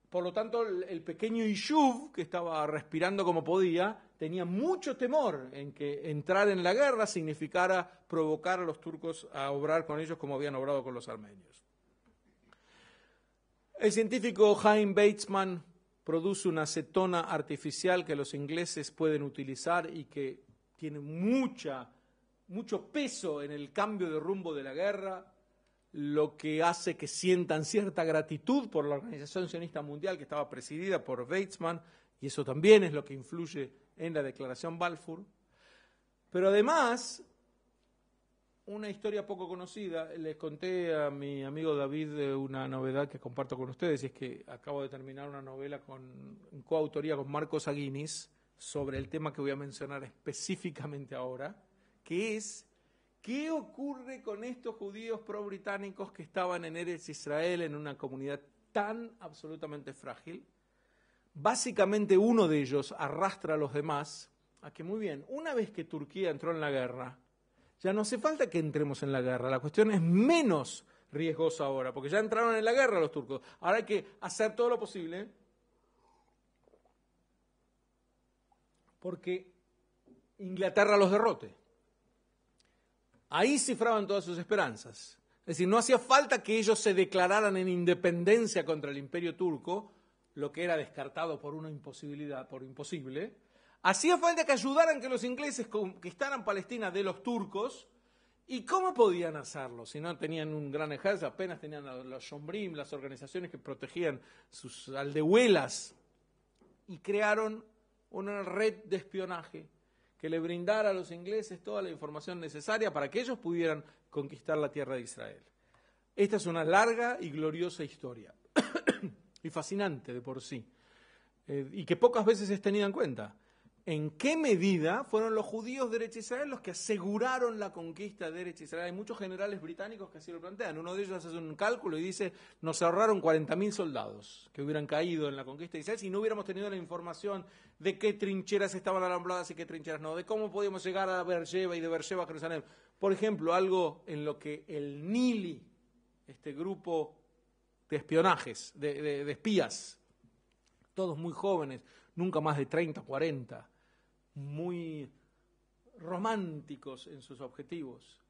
Por lo tanto, el pequeño Ishuv, que estaba respirando como podía, tenía mucho temor en que entrar en la guerra significara provocar a los turcos a obrar con ellos como habían obrado con los armenios. El científico Jaime Batesman produce una acetona artificial que los ingleses pueden utilizar y que tiene mucha, mucho peso en el cambio de rumbo de la guerra, lo que hace que sientan cierta gratitud por la Organización Sionista Mundial que estaba presidida por Batesman, y eso también es lo que influye en la Declaración Balfour. Pero además, una historia poco conocida. Les conté a mi amigo David eh, una novedad que comparto con ustedes, y es que acabo de terminar una novela con coautoría con Marcos Aguinis sobre el tema que voy a mencionar específicamente ahora, que es qué ocurre con estos judíos pro-británicos que estaban en Eretz Israel en una comunidad tan absolutamente frágil. Básicamente uno de ellos arrastra a los demás a que muy bien, una vez que Turquía entró en la guerra, ya no hace falta que entremos en la guerra, la cuestión es menos riesgosa ahora, porque ya entraron en la guerra los turcos. Ahora hay que hacer todo lo posible porque Inglaterra los derrote. Ahí cifraban todas sus esperanzas. Es decir, no hacía falta que ellos se declararan en independencia contra el imperio turco, lo que era descartado por una imposibilidad, por imposible, Hacía falta que ayudaran que los ingleses conquistaran Palestina de los turcos. ¿Y cómo podían hacerlo? Si no tenían un gran ejército, apenas tenían los yombrim, las organizaciones que protegían sus aldehuelas. Y crearon una red de espionaje que le brindara a los ingleses toda la información necesaria para que ellos pudieran conquistar la tierra de Israel. Esta es una larga y gloriosa historia, y fascinante de por sí, eh, y que pocas veces es tenida en cuenta en qué medida fueron los judíos de Eretz Israel los que aseguraron la conquista de Eretz Israel. Hay muchos generales británicos que así lo plantean. Uno de ellos hace un cálculo y dice, nos ahorraron 40.000 soldados que hubieran caído en la conquista de Israel si no hubiéramos tenido la información de qué trincheras estaban alambradas y qué trincheras no, de cómo podíamos llegar a Berjeva y de Berjeva a Jerusalén. Por ejemplo, algo en lo que el Nili, este grupo de espionajes, de, de espías, todos muy jóvenes, nunca más de 30, 40, muy románticos en sus objetivos.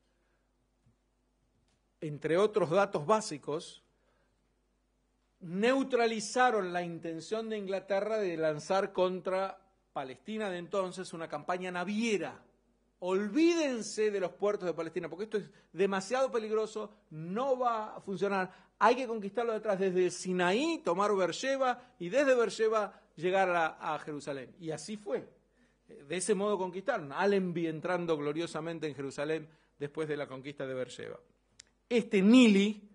Entre otros datos básicos, neutralizaron la intención de Inglaterra de lanzar contra Palestina de entonces una campaña naviera. Olvídense de los puertos de Palestina, porque esto es demasiado peligroso, no va a funcionar. Hay que conquistarlo detrás desde Sinaí, tomar Beersheba y desde Beersheba llegar a Jerusalén. Y así fue de ese modo conquistaron. Allenby entrando gloriosamente en Jerusalén después de la conquista de Beersheba. Este Nili,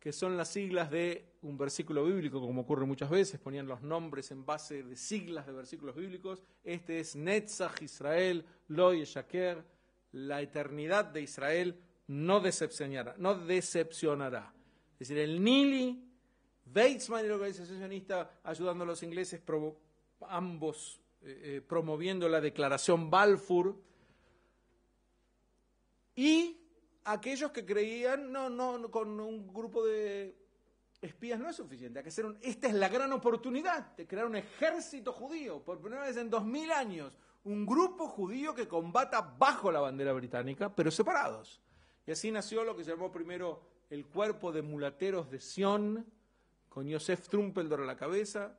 que son las siglas de un versículo bíblico, como ocurre muchas veces, ponían los nombres en base de siglas de versículos bíblicos. Este es Netzach Israel, Loy Shaker, la eternidad de Israel no decepcionará. No decepcionará. Es decir, el Nili, Batesman y la organización ayudando a los ingleses, ambos eh, eh, promoviendo la declaración Balfour, y aquellos que creían, no, no, con un grupo de espías no es suficiente, hay que hacer esta es la gran oportunidad de crear un ejército judío, por primera vez en dos mil años, un grupo judío que combata bajo la bandera británica, pero separados. Y así nació lo que se llamó primero el cuerpo de mulateros de Sion, con Joseph Trumpeldor a la cabeza,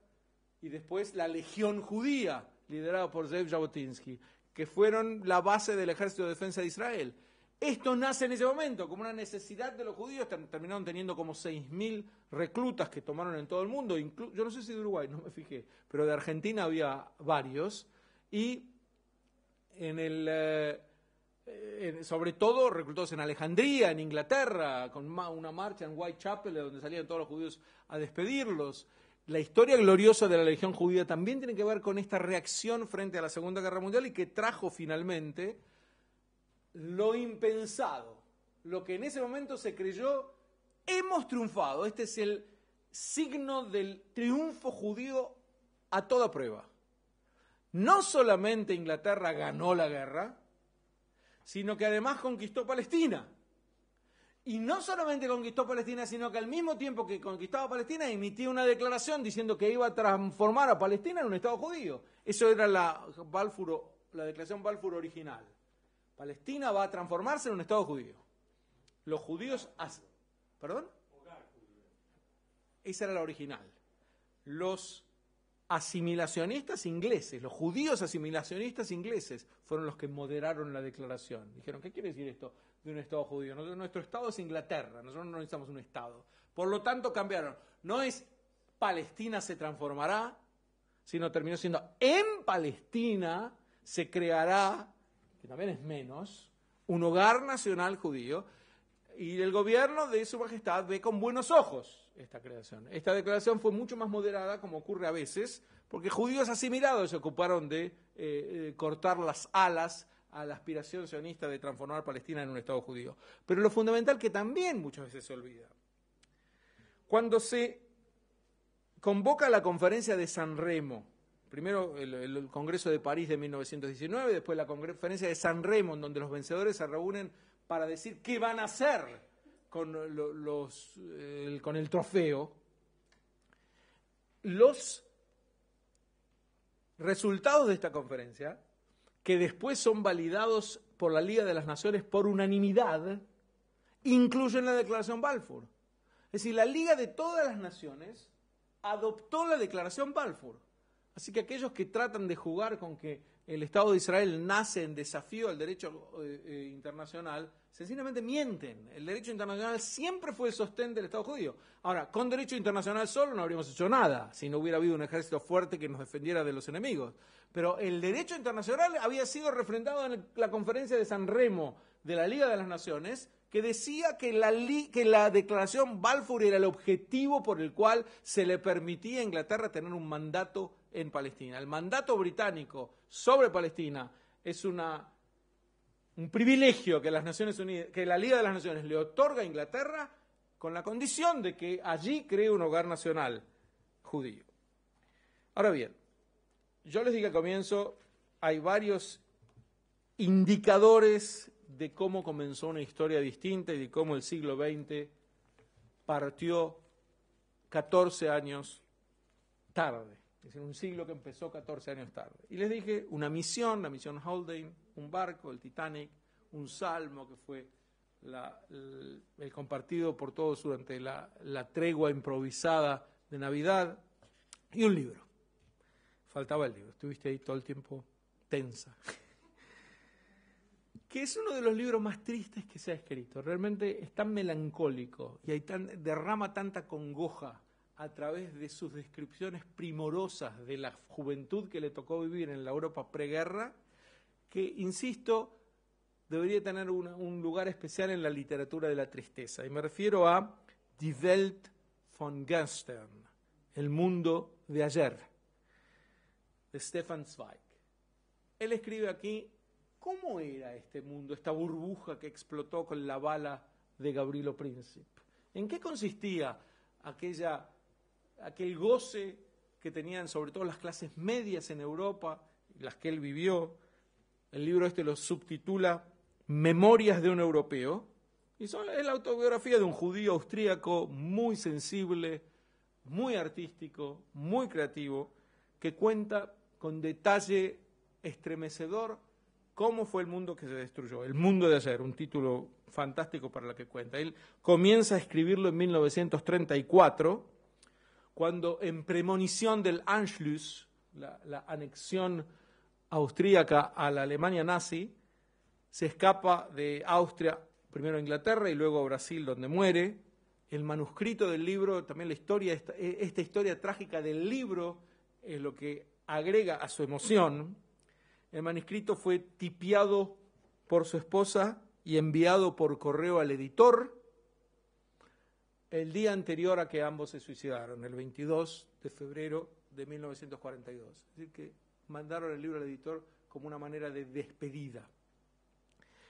y después la Legión Judía, liderado por Zev Jabotinsky, que fueron la base del Ejército de Defensa de Israel. Esto nace en ese momento como una necesidad de los judíos. Terminaron teniendo como 6.000 reclutas que tomaron en todo el mundo. yo no sé si de Uruguay, no me fijé, pero de Argentina había varios. Y en el, eh, sobre todo reclutados en Alejandría, en Inglaterra, con una marcha en Whitechapel, donde salían todos los judíos a despedirlos la historia gloriosa de la legión judía también tiene que ver con esta reacción frente a la Segunda Guerra Mundial y que trajo finalmente lo impensado, lo que en ese momento se creyó, hemos triunfado, este es el signo del triunfo judío a toda prueba. No solamente Inglaterra ganó la guerra, sino que además conquistó Palestina. Y no solamente conquistó Palestina, sino que al mismo tiempo que conquistaba Palestina, emitió una declaración diciendo que iba a transformar a Palestina en un Estado judío. Eso era la, la declaración Balfour original. Palestina va a transformarse en un Estado judío. Los judíos... ¿Perdón? Esa era la original. Los asimilacionistas ingleses, los judíos asimilacionistas ingleses, fueron los que moderaron la declaración. Dijeron, ¿qué quiere decir esto? de un Estado judío. Nuestro Estado es Inglaterra, nosotros no necesitamos un Estado. Por lo tanto, cambiaron. No es Palestina se transformará, sino terminó siendo en Palestina se creará, que también es menos, un hogar nacional judío. Y el gobierno de Su Majestad ve con buenos ojos esta creación. Esta declaración fue mucho más moderada, como ocurre a veces, porque judíos asimilados se ocuparon de eh, eh, cortar las alas a la aspiración sionista de transformar Palestina en un Estado judío. Pero lo fundamental que también muchas veces se olvida, cuando se convoca la conferencia de San Remo, primero el, Congreso de París de 1919, después la conferencia de San Remo, en donde los vencedores se reúnen para decir qué van a hacer con el trofeo, los resultados de esta conferencia que después son validados por la Liga de las Naciones por unanimidad, incluyen la Declaración Balfour. Es decir, la Liga de todas las Naciones adoptó la Declaración Balfour. Así que aquellos que tratan de jugar con que el Estado de Israel nace en desafío al derecho eh, eh, internacional, sencillamente mienten. El derecho internacional siempre fue el sostén del Estado judío. Ahora, con derecho internacional solo no habríamos hecho nada si no hubiera habido un ejército fuerte que nos defendiera de los enemigos. Pero el derecho internacional había sido refrendado en la conferencia de San Remo de la Liga de las Naciones, que decía que la, que la declaración Balfour era el objetivo por el cual se le permitía a Inglaterra tener un mandato en Palestina. El mandato británico sobre Palestina es una, un privilegio que, las Naciones Unidas, que la Liga de las Naciones le otorga a Inglaterra con la condición de que allí cree un hogar nacional judío. Ahora bien, yo les dije al comienzo, hay varios indicadores de cómo comenzó una historia distinta y de cómo el siglo XX partió 14 años tarde. Es decir, un siglo que empezó 14 años tarde. Y les dije una misión, la misión holding un barco, el Titanic, un salmo que fue el, compartido por todos durante la, la tregua improvisada de Navidad, y un libro. Faltaba el libro, estuviste ahí todo el tiempo tensa que es uno de los libros más tristes que se ha escrito. Realmente es tan melancólico y hay derrama tanta congoja a través de sus descripciones primorosas de la juventud que le tocó vivir en la Europa preguerra, que, insisto, debería tener un, lugar especial en la literatura de la tristeza. Y me refiero a Die Welt von Gestern, El mundo de ayer, de Stefan Zweig. Él escribe aquí cómo era este mundo, esta burbuja que explotó con la bala de Gabrilo Príncipe. ¿En qué consistía aquella aquel goce que tenían sobre todo las clases medias en Europa, las que él vivió. El libro este lo subtitula Memorias de un europeo. Y es la autobiografía de un judío austríaco muy sensible, muy artístico, muy creativo, que cuenta con detalle estremecedor cómo fue el mundo que se destruyó, el mundo de ayer, un título fantástico para la que cuenta. Él comienza a escribirlo en 1934 cuando en premonición del Anschluss, la, anexión austríaca a la Alemania nazi, se escapa de Austria primero a Inglaterra y luego a Brasil, donde muere. El manuscrito del libro, también la historia, esta, e, esta historia trágica del libro es lo que agrega a su emoción. El manuscrito fue tipiado por su esposa y enviado por correo al editor, el día anterior a que ambos se suicidaron, el 22 de febrero de 1942. Es decir, que mandaron el libro al editor como una manera de despedida.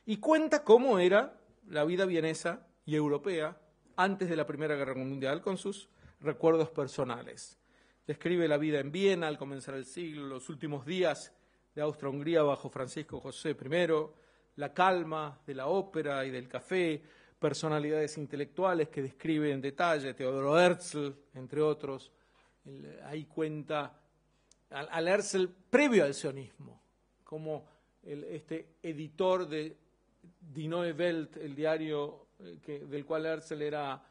Y cuenta cómo era la vida vienesa y europea antes de la Primera Guerra Mundial con sus recuerdos personales. Describe la vida en Viena al comenzar el siglo, los últimos días de Austria-Hungría bajo Francisco José I, la calma de la ópera y del café, personalidades intelectuales que describe en detalle, Teodoro Herzl, entre otros. ahí cuenta al, Herzl previo al sionismo, como este editor de Dinoe Welt, el diario eh, del cual Herzl era,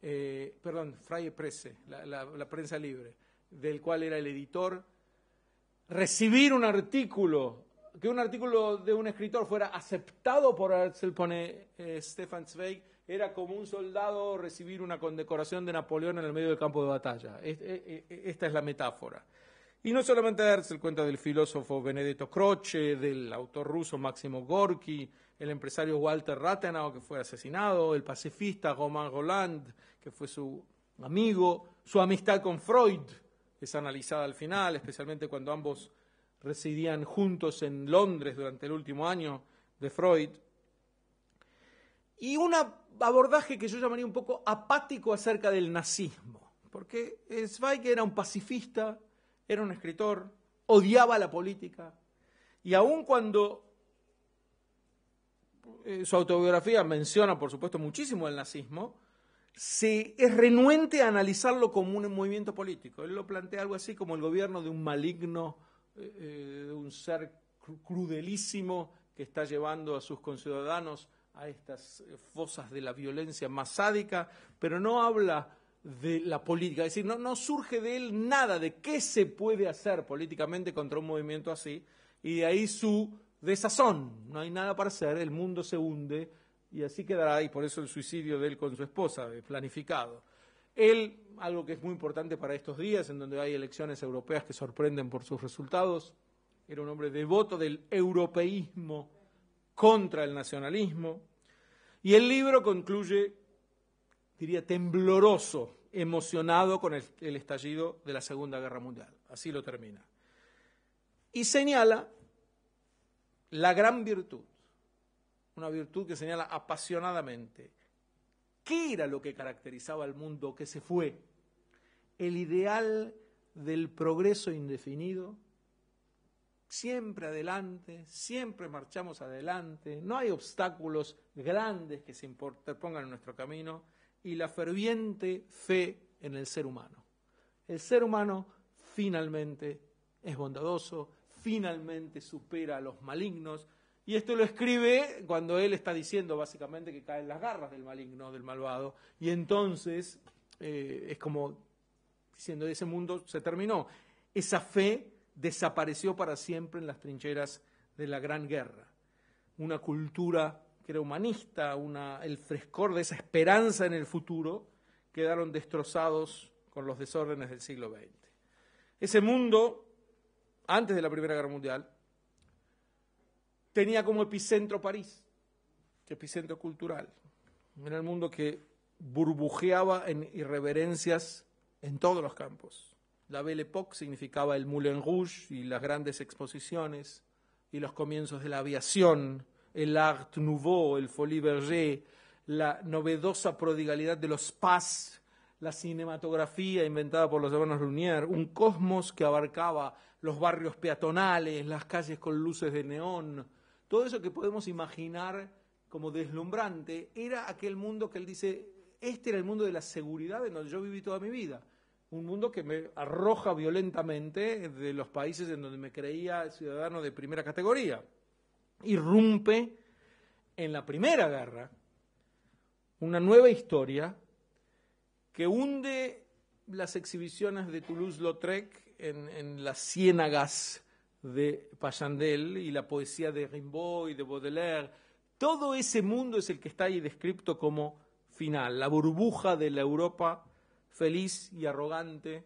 eh, perdón, Freie Presse, la prensa libre, del cual era el editor, recibir un artículo que un artículo de un escritor fuera aceptado por se pone eh, Stefan Zweig era como un soldado recibir una condecoración de Napoleón en el medio del campo de batalla. Eh, eh, esta es la metáfora. Y no solamente Herzl cuenta del filósofo Benedetto Croce, del autor ruso Máximo Gorky, el empresario Walter Rathenau, que fue asesinado, el pacifista Romain Roland, que fue su amigo, su amistad con Freud, es analizada al final, especialmente cuando ambos residían juntos en Londres durante el último año de Freud. Y un abordaje que yo llamaría un poco apático acerca del nazismo, porque Zweig era un pacifista, era un escritor, odiaba la política, y aun cuando eh, su autobiografía menciona, por supuesto, muchísimo el nazismo, se, es renuente a analizarlo como un movimiento político. Él lo plantea algo así como el gobierno de un maligno de eh, un ser crudelísimo que está llevando a sus conciudadanos a estas eh, fosas de la violencia masádica, pero no habla de la política, es decir, no, no surge de él nada de qué se puede hacer políticamente contra un movimiento así, y de ahí su desazón, no hay nada para hacer, el mundo se hunde y así quedará, y por eso el suicidio de él con su esposa, eh, planificado. Él, algo que es muy importante para estos días, en donde hay elecciones europeas que sorprenden por sus resultados, era un hombre devoto del europeísmo contra el nacionalismo. Y el libro concluye, diría, tembloroso, emocionado con el, el estallido de la Segunda Guerra Mundial. Así lo termina. Y señala la gran virtud, una virtud que señala apasionadamente ¿Qué era lo que caracterizaba al mundo que se fue? El ideal del progreso indefinido, siempre adelante, siempre marchamos adelante, no hay obstáculos grandes que se interpongan en nuestro camino y la ferviente fe en el ser humano. El ser humano finalmente es bondadoso, finalmente supera a los malignos, y esto lo escribe cuando él está diciendo básicamente que caen las garras del maligno, del malvado. Y entonces eh, es como diciendo, ese mundo se terminó. Esa fe desapareció para siempre en las trincheras de la Gran Guerra. Una cultura que era humanista, el frescor de esa esperanza en el futuro, quedaron destrozados con los desórdenes del siglo XX. Ese mundo, antes de la Primera Guerra Mundial, tenía como epicentro París, epicentro cultural. Era el mundo que burbujeaba en irreverencias en todos los campos. La Belle Époque significaba el Moulin Rouge y las grandes exposiciones y los comienzos de la aviación, el Art Nouveau, el Folie Berger, la novedosa prodigalidad de los Paz, la cinematografía inventada por los hermanos Lumière, un cosmos que abarcaba los barrios peatonales, las calles con luces de neón, todo eso que podemos imaginar como deslumbrante era aquel mundo que él dice, este era el mundo de la seguridad en donde yo viví toda mi vida. Un mundo que me arroja violentamente de los países en donde me creía ciudadano de primera categoría. Irrumpe en la Primera Guerra una nueva historia que hunde las exhibiciones de Toulouse-Lautrec en, en las ciénagas de Pachandel y la poesía de Rimbaud y de Baudelaire. Todo ese mundo es el que está ahí descrito como final, la burbuja de la Europa feliz y arrogante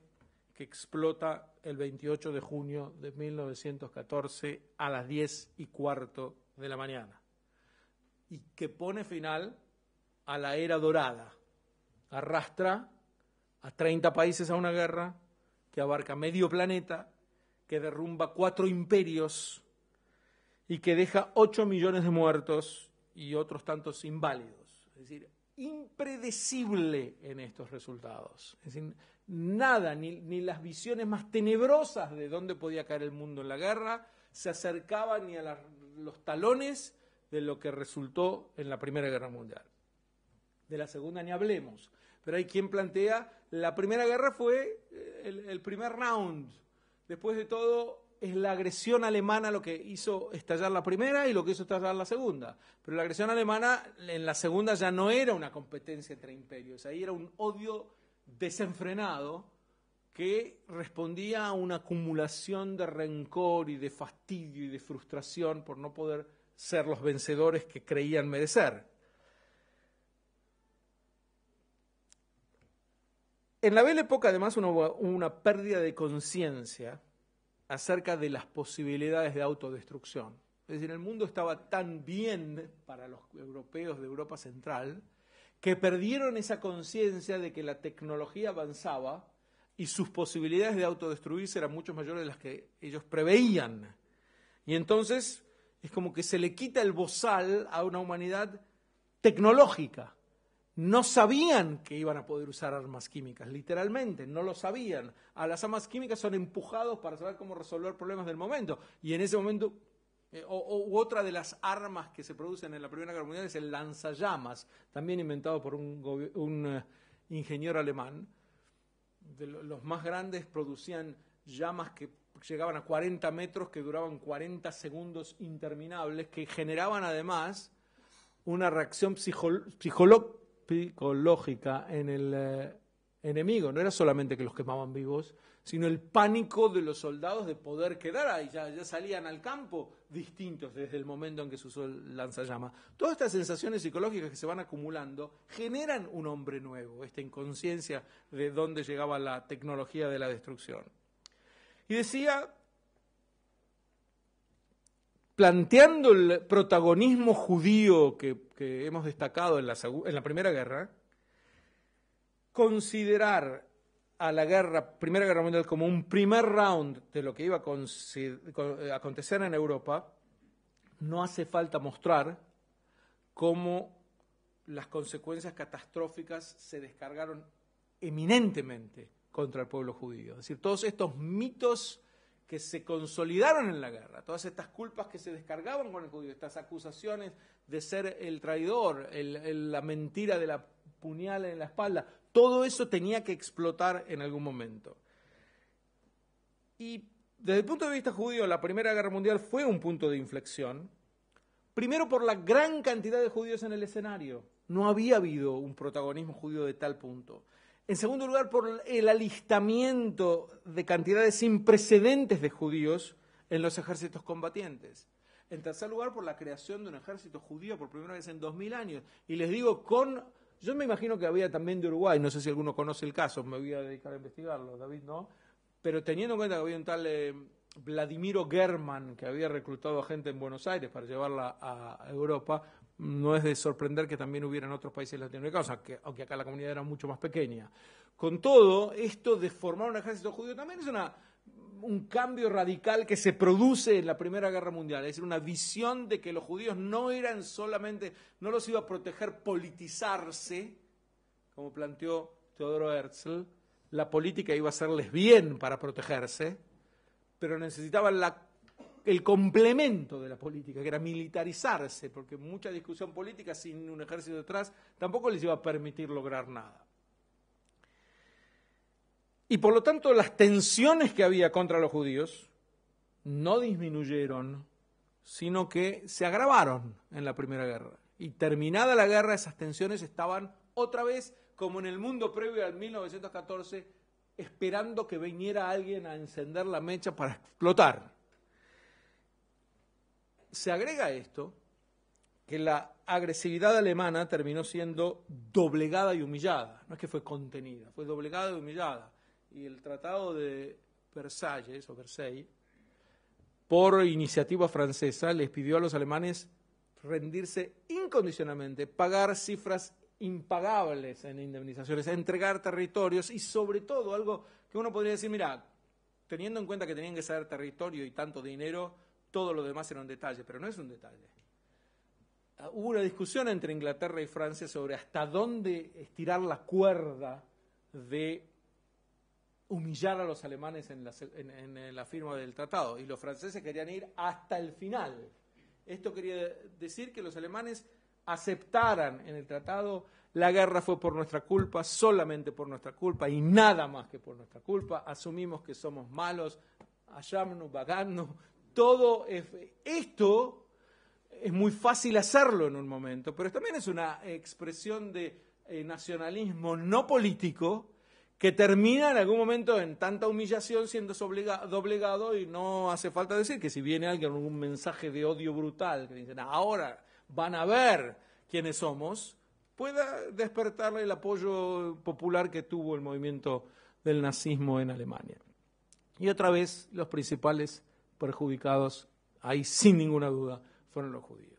que explota el 28 de junio de 1914 a las 10 y cuarto de la mañana y que pone final a la era dorada. Arrastra a 30 países a una guerra que abarca medio planeta que derrumba cuatro imperios y que deja ocho millones de muertos y otros tantos inválidos. Es decir, impredecible en estos resultados. Es decir, nada, ni, las visiones más tenebrosas de dónde podía caer el mundo en la guerra, se acercaban ni a los talones de lo que resultó en la Primera Guerra Mundial. De la Segunda ni hablemos, pero hay quien plantea, la Primera Guerra fue eh, el, el primer round Después de todo, es la agresión alemana lo que hizo estallar la primera y lo que hizo estallar la segunda. Pero la agresión alemana en la segunda ya no era una competencia entre imperios, ahí era un odio desenfrenado que respondía a una acumulación de rencor y de fastidio y de frustración por no poder ser los vencedores que creían merecer. En la bella Época, además, hubo una pérdida de conciencia acerca de las posibilidades de autodestrucción. Es decir, el mundo estaba tan bien para los europeos de Europa Central que perdieron esa conciencia de que la tecnología avanzaba y sus posibilidades de autodestruirse eran mucho mayores de las que ellos preveían. Y entonces es como que se le quita el bozal a una humanidad tecnológica, no sabían que iban a poder usar armas químicas, literalmente, no lo sabían. A las armas químicas son empujados para saber cómo resolver problemas del momento. Y en ese momento, eh, otra de las armas que se producen en la Primera Guerra Mundial es el lanzallamas, también inventado por un, eh, ingeniero alemán. De los más grandes producían llamas que llegaban a 40 metros, que duraban 40 segundos interminables, que generaban además una reacción psicológica psicológica en el eh, enemigo. No era solamente que los quemaban vivos, sino el pánico de los soldados de poder quedar ahí. Ya, ya salían al campo distintos desde el momento en que se usó el lanzallamas. Todas estas sensaciones psicológicas que se van acumulando generan un hombre nuevo, esta inconsciencia de dónde llegaba la tecnología de la destrucción. Y decía planteando el protagonismo judío que, hemos destacado en la, Primera Guerra, considerar a la guerra, Primera Guerra Mundial como un primer round de lo que iba a eh, acontecer en Europa, no hace falta mostrar cómo las consecuencias catastróficas se descargaron eminentemente contra el pueblo judío. Es decir, todos estos mitos que se consolidaron en la guerra, todas estas culpas que se descargaban con el judío, estas acusaciones de ser el traidor, la mentira de la puñal en la espalda, todo eso tenía que explotar en algún momento. Y desde el punto de vista judío, la Primera Guerra Mundial fue un punto de inflexión, primero por la gran cantidad de judíos en el escenario. No había habido un protagonismo judío de tal punto. En segundo lugar, por el alistamiento de cantidades sin precedentes de judíos en los ejércitos combatientes. En tercer lugar, por la creación de un ejército judío por primera vez en 2000 años. Y les digo, con. Yo me imagino que había también de Uruguay, no sé si alguno conoce el caso, me voy a dedicar a investigarlo, David, ¿no? Pero teniendo en cuenta que había un tal eh, Vladimiro German que había reclutado a gente en Buenos Aires para llevarla a Europa, no es de sorprender que también hubiera en otros países latinoamericanos, aunque, aunque acá la comunidad era mucho más pequeña. Con todo, esto de formar un ejército judío también es una, un cambio radical que se produce en la Primera Guerra Mundial, es decir, una visión de que los judíos no eran solamente, no los iba a proteger politizarse, como planteó Teodoro Herzl, la política iba a hacerles bien para protegerse, pero necesitaban la el complemento de la política, que era militarizarse, porque mucha discusión política sin un ejército detrás tampoco les iba a permitir lograr nada. Y por lo tanto las tensiones que había contra los judíos no disminuyeron, sino que se agravaron en la Primera Guerra. Y terminada la guerra, esas tensiones estaban otra vez, como en el mundo previo al 1914, esperando que viniera alguien a encender la mecha para explotar se agrega esto que la agresividad alemana terminó siendo doblegada y humillada. No es que fue contenida, fue doblegada y humillada. Y el Tratado de Versalles, o Versailles, por iniciativa francesa, les pidió a los alemanes rendirse incondicionalmente, pagar cifras impagables en indemnizaciones, entregar territorios y sobre todo algo que uno podría decir, mira, teniendo en cuenta que tenían que ceder territorio y tanto dinero, todo lo demás era un detalle, pero no es un detalle. Ah, hubo una discusión entre Inglaterra y Francia sobre hasta dónde estirar la cuerda de humillar a los alemanes en la, firma del tratado. Y los franceses querían ir hasta el final. Esto quería decir que los alemanes aceptaran en el tratado, la guerra fue por nuestra culpa, solamente por nuestra culpa y nada más que por nuestra culpa, asumimos que somos malos, hallamos, todo esto es muy fácil hacerlo en un momento, pero también es una expresión de eh, nacionalismo no político que termina en algún momento en tanta humillación siendo doblegado, y no hace falta decir que si viene alguien con un mensaje de odio brutal que dicen ahora van a ver quiénes somos, pueda despertarle el apoyo popular que tuvo el movimiento del nazismo en Alemania. Y otra vez los principales perjudicados ahí sin ninguna duda fueron los judíos.